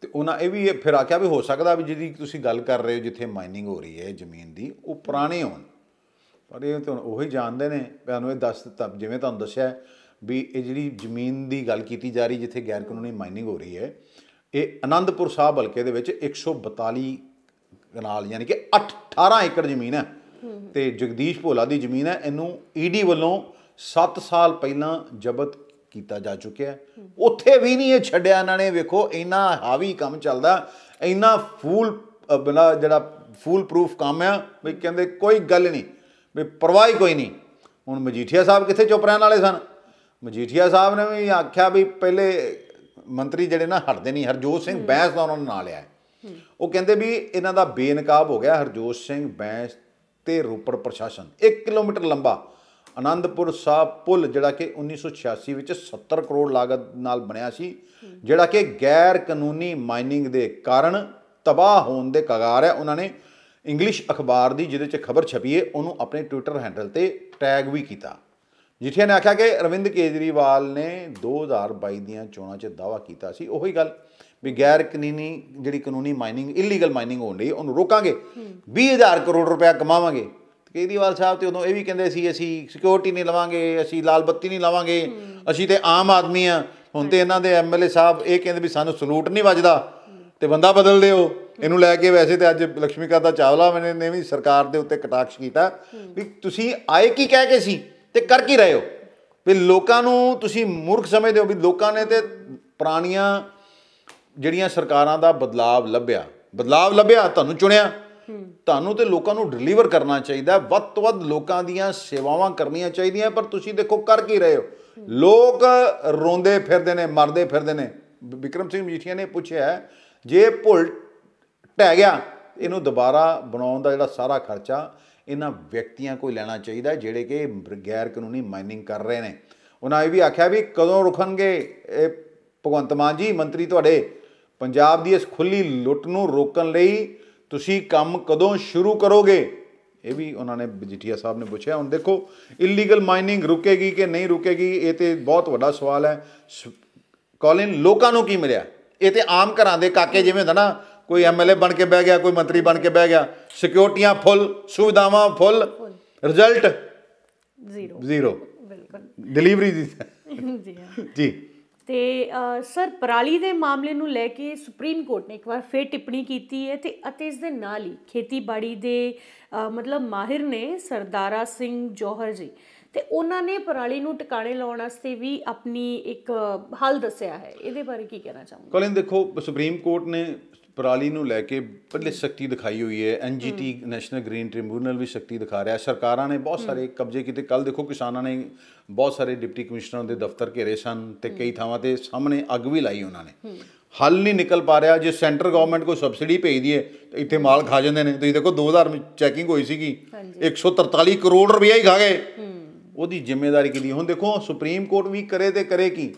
ਤੇ ਉਹਨਾਂ ਇਹ ਵੀ ਫਿਰ ਆਖਿਆ ਵੀ ਹੋ ਸਕਦਾ ਵੀ ਜਿਹਦੀ ਤੁਸੀਂ ਗੱਲ ਕਰ ਰਹੇ ਹੋ ਜਿੱਥੇ ਮਾਈਨਿੰਗ ਹੋ ਰਹੀ ਹੈ ਜ਼ਮੀਨ ਦੀ ਉਹ ਪੁਰਾਣੇ ਹੋਣ ਪਰ ਇਹ ਤਾਂ ਉਹੀ ਜਾਣਦੇ ਨੇ ਤੁਹਾਨੂੰ ਇਹ ਦੱਸ ਦਿੱਤਾ ਜਿਵੇਂ ਤੁਹਾਨੂੰ ਦੱਸਿਆ ਵੀ ਇਹ ਜਿਹੜੀ ਜ਼ਮੀਨ ਦੀ ਗੱਲ ਕੀਤੀ ਜਾ ਰਹੀ ਜਿੱਥੇ ਗੈਰ ਕਾਨੂੰਨੀ ਮਾਈਨਿੰਗ ਹੋ ਰਹੀ ਹੈ ਇਹ ਆਨੰਦਪੁਰ ਸਾਹਿਬ ਹਲਕੇ ਦੇ ਵਿੱਚ 142 ਕਨਾਲ ਯਾਨੀ ਕਿ 18 ਏਕੜ ਜ਼ਮੀਨ ਹੈ ਤੇ ਜਗਦੀਸ਼ ਭੋਲਾ ਦੀ ਜ਼ਮੀਨ ਹੈ ਇਹਨੂੰ ਈਡੀ e ਵੱਲੋਂ 7 ਸਾਲ ਪਹਿਲਾਂ ਜ਼ਬਤ ਕੀਤਾ ਜਾ ਚੁੱਕਿਆ ਉੱਥੇ ਵੀ ਨਹੀਂ ਇਹ ਛੱਡਿਆ ਇਹਨਾਂ ਨੇ ਵੇਖੋ ਇੰਨਾ ਹਾਵੀ ਕੰਮ ਚੱਲਦਾ ਇੰਨਾ ਫੂਲ ਬਣਾ ਜਿਹੜਾ ਫੂਲ ਪ੍ਰੂਫ ਕੰਮ ਆ ਵੀ ਕਹਿੰਦੇ ਕੋਈ ਗੱਲ ਨਹੀਂ ਵੀ ਪਰਵਾਹ ਕੋਈ ਨਹੀਂ ਹੁਣ ਮਜੀਠੀਆ ਸਾਹਿਬ ਕਿੱਥੇ ਚੁੱਪ ਰਹਿਣ ਵਾਲੇ ਸਨ ਮਜੀਠੀਆ ਸਾਹਿਬ ਨੇ ਵੀ ਆਖਿਆ ਵੀ ਪਹਿਲੇ ਮੰਤਰੀ ਜਿਹੜੇ ਨਾ ਹਟਦੇ ਨਹੀਂ ਹਰਜੋਤ ਸਿੰਘ ਬੈਂਸ ਦਾ ਉਹਨਾਂ ਨੇ ਨਾਂ ਲਿਆ ਉਹ ਕਹਿੰਦੇ ਵੀ ਇਹਨਾਂ ਦਾ ਬੇਨਕਾਬ ਹੋ ਗਿਆ ਹਰਜੋਤ ਸਿੰਘ ਬੈਂਸ ਤੇ ਰੋਪੜ ਪ੍ਰਸ਼ਾਸਨ 1 ਕਿਲੋਮੀਟਰ ਲੰਬਾ ਆਨੰਦਪੁਰ ਸਾਹਿਬ ਪੁਲ ਜਿਹੜਾ ਕਿ 1986 ਵਿੱਚ 70 ਕਰੋੜ ਲਾਗਤ ਨਾਲ ਬਣਿਆ ਸੀ ਜਿਹੜਾ ਕਿ ਗੈਰ ਕਾਨੂੰਨੀ ਮਾਈਨਿੰਗ ਦੇ ਕਾਰਨ ਤਬਾਹ ਹੋਣ ਦੇ ਕਗਾਰ ਹੈ ਉਹਨਾਂ ਨੇ ਇੰਗਲਿਸ਼ ਅਖਬਾਰ ਦੀ ਜਿਹਦੇ 'ਚ ਖਬਰ ਛਪੀ ਹੈ ਉਹਨੂੰ ਆਪਣੇ ਟਵਿੱਟਰ ਹੈਂਡਲ ਤੇ ਟੈਗ ਵੀ ਕੀਤਾ ਜਿੱਥੇ ਨੇ ਆਖਿਆ ਕਿ ਅਰਵਿੰਦ ਕੇਜਰੀਵਾਲ ਨੇ 2022 ਦੀਆਂ ਚੋਣਾਂ 'ਚ ਦਾਵਾ ਕੀਤਾ ਸੀ ਉਹੀ ਗੱਲ ਵੀ ਗੈਰ ਕਾਨੂੰਨੀ ਜਿਹੜੀ ਕਾਨੂੰਨੀ ਮਾਈਨਿੰਗ ਇਲੀਗਲ ਮਾਈਨਿੰਗ ਹੋ ਰਹੀ ਉਹਨੂੰ ਰੋਕਾਂਗੇ 20000 ਕਰੋੜ ਰੁਪਏ ਕਮਾਵਾਂਗੇ ਕੇਜਰੀਵਾਲ ਸਾਹਿਬ ਤੇ ਉਦੋਂ ਇਹ ਵੀ ਕਹਿੰਦੇ ਸੀ ਅਸੀਂ ਸਿਕਿਉਰਿਟੀ ਨਹੀਂ ਲਵਾਂਗੇ ਅਸੀਂ ਲਾਲ ਬੱਤੀ ਨਹੀਂ ਲਾਵਾਂਗੇ ਅਸੀਂ ਤੇ ਆਮ ਆਦਮੀ ਆ ਹੁਣ ਤੇ ਇਹਨਾਂ ਦੇ ਐਮਐਲਏ ਸਾਹਿਬ ਇਹ ਕਹਿੰਦੇ ਵੀ ਸਾਨੂੰ ਸਲੂਟ ਨਹੀਂ ਵੱਜਦਾ ਤੇ ਬੰਦਾ ਬਦਲ ਦਿਓ ਇਹਨੂੰ ਲੈ ਕੇ ਵੈਸੇ ਤੇ ਅੱਜ ਲక్ష్ਮੀਕਾਂਤਾ ਚਾਵਲਾ ਨੇ ਵੀ ਸਰਕਾਰ ਦੇ ਉੱਤੇ ਕਟਾਕਸ਼ ਕੀਤਾ ਵੀ ਤੁਸੀਂ ਆਏ ਕੀ ਕਹਿ ਕੇ ਸੀ ਤੇ ਕਰ ਕੀ ਰਹੇ ਹੋ ਵੀ ਲੋਕਾਂ ਨੂੰ ਤੁਸੀਂ ਮੂਰਖ ਸਮਝਦੇ ਹੋ ਵੀ ਲੋਕਾਂ ਨੇ ਤੇ ਪੁਰਾਣੀਆਂ ਜਿਹੜੀਆਂ ਸਰਕਾਰਾਂ ਦਾ ਬਦਲਾਵ ਲੱਭਿਆ ਬਦਲਾਵ ਲੱਭਿਆ ਤੁਹਾਨੂੰ ਚੁਣਿਆ ਤੁਹਾਨੂੰ ਤੇ ਲੋਕਾਂ ਨੂੰ ਡਿਲੀਵਰ ਕਰਨਾ ਚਾਹੀਦਾ ਵੱਧ ਤੋਂ ਵੱਧ ਲੋਕਾਂ ਦੀਆਂ ਸੇਵਾਵਾਂ ਕਰਨੀਆਂ ਚਾਹੀਦੀਆਂ ਪਰ ਤੁਸੀਂ ਦੇਖੋ ਕਰ ਕੀ ਰਹੇ ਹੋ ਲੋਕ ਰੋਂਦੇ ਫਿਰਦੇ ਨੇ ਮਰਦੇ ਫਿਰਦੇ ਨੇ ਵਿਕਰਮ ਸਿੰਘ ਮਜੀਠੀਆ ਨੇ ਪੁੱਛਿਆ ਜੇ ਭੁੱਲ ਟਹਿ ਗਿਆ ਇਹਨੂੰ ਦੁਬਾਰਾ ਬਣਾਉਣ ਦਾ ਜਿਹੜਾ ਸਾਰਾ ਖਰਚਾ ਇਹਨਾਂ ਵਿਅਕਤੀਆਂ ਕੋਈ ਲੈਣਾ ਚਾਹੀਦਾ ਜਿਹੜੇ ਕਿ ਗੈਰ ਕਾਨੂੰਨੀ ਮਾਈਨਿੰਗ ਕਰ ਰਹੇ ਨੇ ਉਹਨਾਂ ਇਹ ਵੀ ਆਖਿਆ ਵੀ ਕਦੋਂ ਰੁਕਣਗੇ ਇਹ ਭਗਵੰਤ ਮਾਨ ਜੀ ਮੰਤਰੀ ਤੁਹਾਡੇ ਪੰਜਾਬ ਦੀ ਇਸ ਖੁੱਲੀ ਲੁੱਟ ਨੂੰ ਰੋਕਣ ਲਈ ਤੁਸੀਂ ਕੰਮ ਕਦੋਂ ਸ਼ੁਰੂ ਕਰੋਗੇ ਇਹ ਵੀ ਉਹਨਾਂ ਨੇ ਬਜਟੀਆ ਸਾਹਿਬ ਨੇ ਪੁੱਛਿਆ ਹੁਣ ਦੇਖੋ ਇਲੀਗਲ ਮਾਈਨਿੰਗ ਰੁਕੇਗੀ ਕਿ ਨਹੀਂ ਰੁਕੇਗੀ ਇਹ ਤੇ ਬਹੁਤ ਵੱਡਾ ਸਵਾਲ ਹੈ ਕਾਲਿੰਗ ਲੋਕਾਂ ਨੂੰ ਕੀ ਮਿਲਿਆ ਇਹ ਤੇ ਆਮ ਘਰਾਂ ਦੇ ਕਾਕੇ ਜਿਵੇਂ ਹੁੰਦਾ ਨਾ ਕੋਈ ਐਮਐਲਏ ਬਣ ਕੇ ਬਹਿ ਗਿਆ ਕੋਈ ਮੰਤਰੀ ਬਣ ਕੇ ਬਹਿ ਗਿਆ ਸਿਕਿਉਰਟੀਆਂ ਫੁੱਲ ਸੁਵਿਧਾਵਾਂ ਫੁੱਲ ਰਿਜ਼ਲਟ ਜ਼ੀਰੋ ਜ਼ੀਰੋ ਬਿਲਕੁਲ ਡਿਲੀਵਰੀ ਦੀ ਜੀ ਜੀ ਤੇ ਸਰ ਪਰਾਲੀ ਦੇ ਮਾਮਲੇ ਨੂੰ ਲੈ ਕੇ ਸੁਪਰੀਮ ਕੋਰਟ ਨੇ ਇੱਕ ਵਾਰ ਫੇਰ ਟਿੱਪਣੀ ਕੀਤੀ ਹੈ ਤੇ ਅਤੇ ਇਸ ਦੇ ਨਾਲ ਹੀ ਖੇਤੀਬਾੜੀ ਦੇ ਮਤਲਬ ਮਾਹਿਰ ਨੇ ਸਰਦਾਰਾ ਸਿੰਘ ਜੋਹਰ ਜੀ ਤੇ ਉਹਨਾਂ ਨੇ ਪਰਾਲੀ ਨੂੰ ਟਿਕਾਣੇ ਲਾਉਣ ਵਾਸਤੇ ਵੀ ਆਪਣੀ ਇੱਕ ਹੱਲ ਦੱਸਿਆ ਹੈ ਇਹਦੇ ਬਾਰੇ ਕੀ ਕਹਿਣਾ ਚਾਹੁੰਗੇ ਕੋਲਿੰ ਦੇਖੋ ਸੁਪਰੀਮ ਕੋਰਟ ਨੇ ਪਰਾਲੀ ਨੂੰ ਲੈ ਕੇ ਪਹਿਲੇ ਸ਼ਕਤੀ ਦਿਖਾਈ ਹੋਈ ਹੈ ਐਨਜੀਟੀ ਨੈਸ਼ਨਲ ਗ੍ਰੀਨ ਟ੍ਰਿਬਿਊਨਲ ਵੀ ਸ਼ਕਤੀ ਦਿਖਾ ਰਿਹਾ ਸਰਕਾਰਾਂ ਨੇ ਬਹੁਤ ਸਾਰੇ ਕਬਜ਼ੇ ਕੀਤੇ ਕੱਲ ਦੇਖੋ ਕਿਸਾਨਾਂ ਨੇ ਬਹੁਤ ਸਾਰੇ ਡਿਪਟੀ ਕਮਿਸ਼ਨਰਾਂ ਦੇ ਦਫ਼ਤਰ ਘੇਰੇ ਸਨ ਤੇ ਕਈ ਥਾਵਾਂ ਤੇ ਸਾਹਮਣੇ ਅੱਗ ਵੀ ਲਾਈ ਉਹਨਾਂ ਨੇ ਹੱਲ ਨਹੀਂ ਨਿਕਲ ਪਾ ਰਿਹਾ ਜੇ ਸੈਂਟਰ ਗਵਰਨਮੈਂਟ ਕੋਈ ਸਬਸਿਡੀ ਭੇਜਦੀ ਹੈ ਤੇ ਇੱਥੇ ਮਾਲ ਖਾ ਜਾਂਦੇ ਨੇ ਤੁਸੀਂ ਦੇਖੋ 2000 ਵਿੱਚ ਚੈਕਿੰਗ ਹੋਈ ਸੀਗੀ 143 ਕਰੋੜ ਰੁਪਈਆ ਹੀ ਖਾ ਗਏ ਉਹਦੀ ਜ਼ਿੰਮੇਵਾਰੀ ਕਿਦੀ ਹੁਣ ਦੇਖੋ ਸੁਪਰੀਮ ਕੋਰਟ ਵੀ ਕਰੇ ਤੇ ਕਰੇ ਕੀ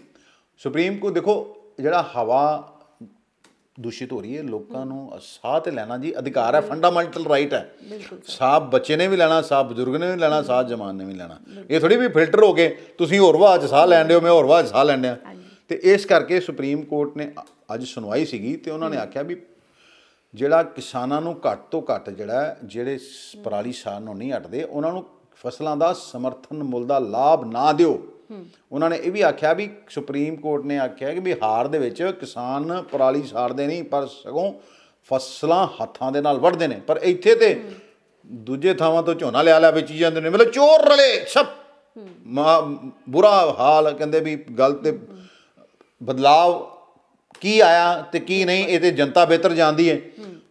ਸੁਪਰੀਮ ਕੋਰਟ ਦੇਖੋ ਜਿਹੜਾ ਹਵਾ ਦੂਸ਼ਿਤ ਹੋ ਰਹੀ ਹੈ ਲੋਕਾਂ ਨੂੰ ਸਾਹ ਤੇ ਲੈਣਾ ਜੀ ਅਧਿਕਾਰ ਹੈ ਫੰਡਾਮੈਂਟਲ ਰਾਈਟ ਹੈ ਸਾਹ ਬੱਚੇ ਨੇ ਵੀ ਲੈਣਾ ਸਾਹ ਬਜ਼ੁਰਗ ਨੇ ਵੀ ਲੈਣਾ ਸਾਹ ਜਵਾਨ ਨੇ ਵੀ ਲੈਣਾ ਇਹ ਥੋੜੀ ਵੀ ਫਿਲਟਰ ਹੋ ਕੇ ਤੁਸੀਂ ਹੋਰ ਵਾਜ ਸਾਹ ਲੈਣ ਹੋ ਮੈਂ ਹੋਰ ਵਾਜ ਸਾਹ ਲੈਣ ਤੇ ਇਸ ਕਰਕੇ ਸੁਪਰੀਮ ਕੋਰਟ ਨੇ ਅੱਜ ਸੁਣਵਾਈ ਸੀਗੀ ਤੇ ਉਹਨਾਂ ਨੇ ਆਖਿਆ ਵੀ ਜਿਹੜਾ ਕਿਸਾਨਾਂ ਨੂੰ ਘੱਟ ਤੋਂ ਘੱਟ ਜਿਹੜਾ ਜਿਹੜੇ ਪਰਾਲੀ ਸਾਹ ਨੂੰ ਨਹੀਂ ਹਟਦੇ ਉਹਨਾਂ ਨੂੰ ਫਸਲਾਂ ਦਾ ਸਮਰਥਨ ਮੁੱਲ ਦਾ ਲਾਭ ਨਾ ਦਿਓ ਉਹਨਾਂ ਨੇ ਇਹ ਵੀ ਆਖਿਆ ਵੀ ਸੁਪਰੀਮ ਕੋਰਟ ਨੇ ਆਖਿਆ ਕਿ ਬਿਹਾਰ ਦੇ ਵਿੱਚ ਕਿਸਾਨ ਪਰਾਲੀ ਸਾੜਦੇ ਨਹੀਂ ਪਰ ਸਗੋਂ ਫਸਲਾਂ ਹੱਥਾਂ ਦੇ ਨਾਲ ਵੱਢਦੇ ਨੇ ਪਰ ਇੱਥੇ ਤੇ ਦੂਜੇ ਥਾਵਾਂ ਤੋਂ ਝੋਨਾ ਲਿਆ ਲਿਆ ਵੇਚੀ ਜਾਂਦੇ ਨੇ ਮਤਲਬ ਚੋਰ ਰਲੇ ਸਭ ਬੁਰਾ ਹਾਲ ਕਹਿੰਦੇ ਵੀ ਗਲਤ ਤੇ ਬਦਲਾਵ ਕੀ ਆਇਆ ਤੇ ਕੀ ਨਹੀਂ ਇਹ ਤੇ ਜਨਤਾ ਬਿਹਤਰ ਜਾਣਦੀ ਹੈ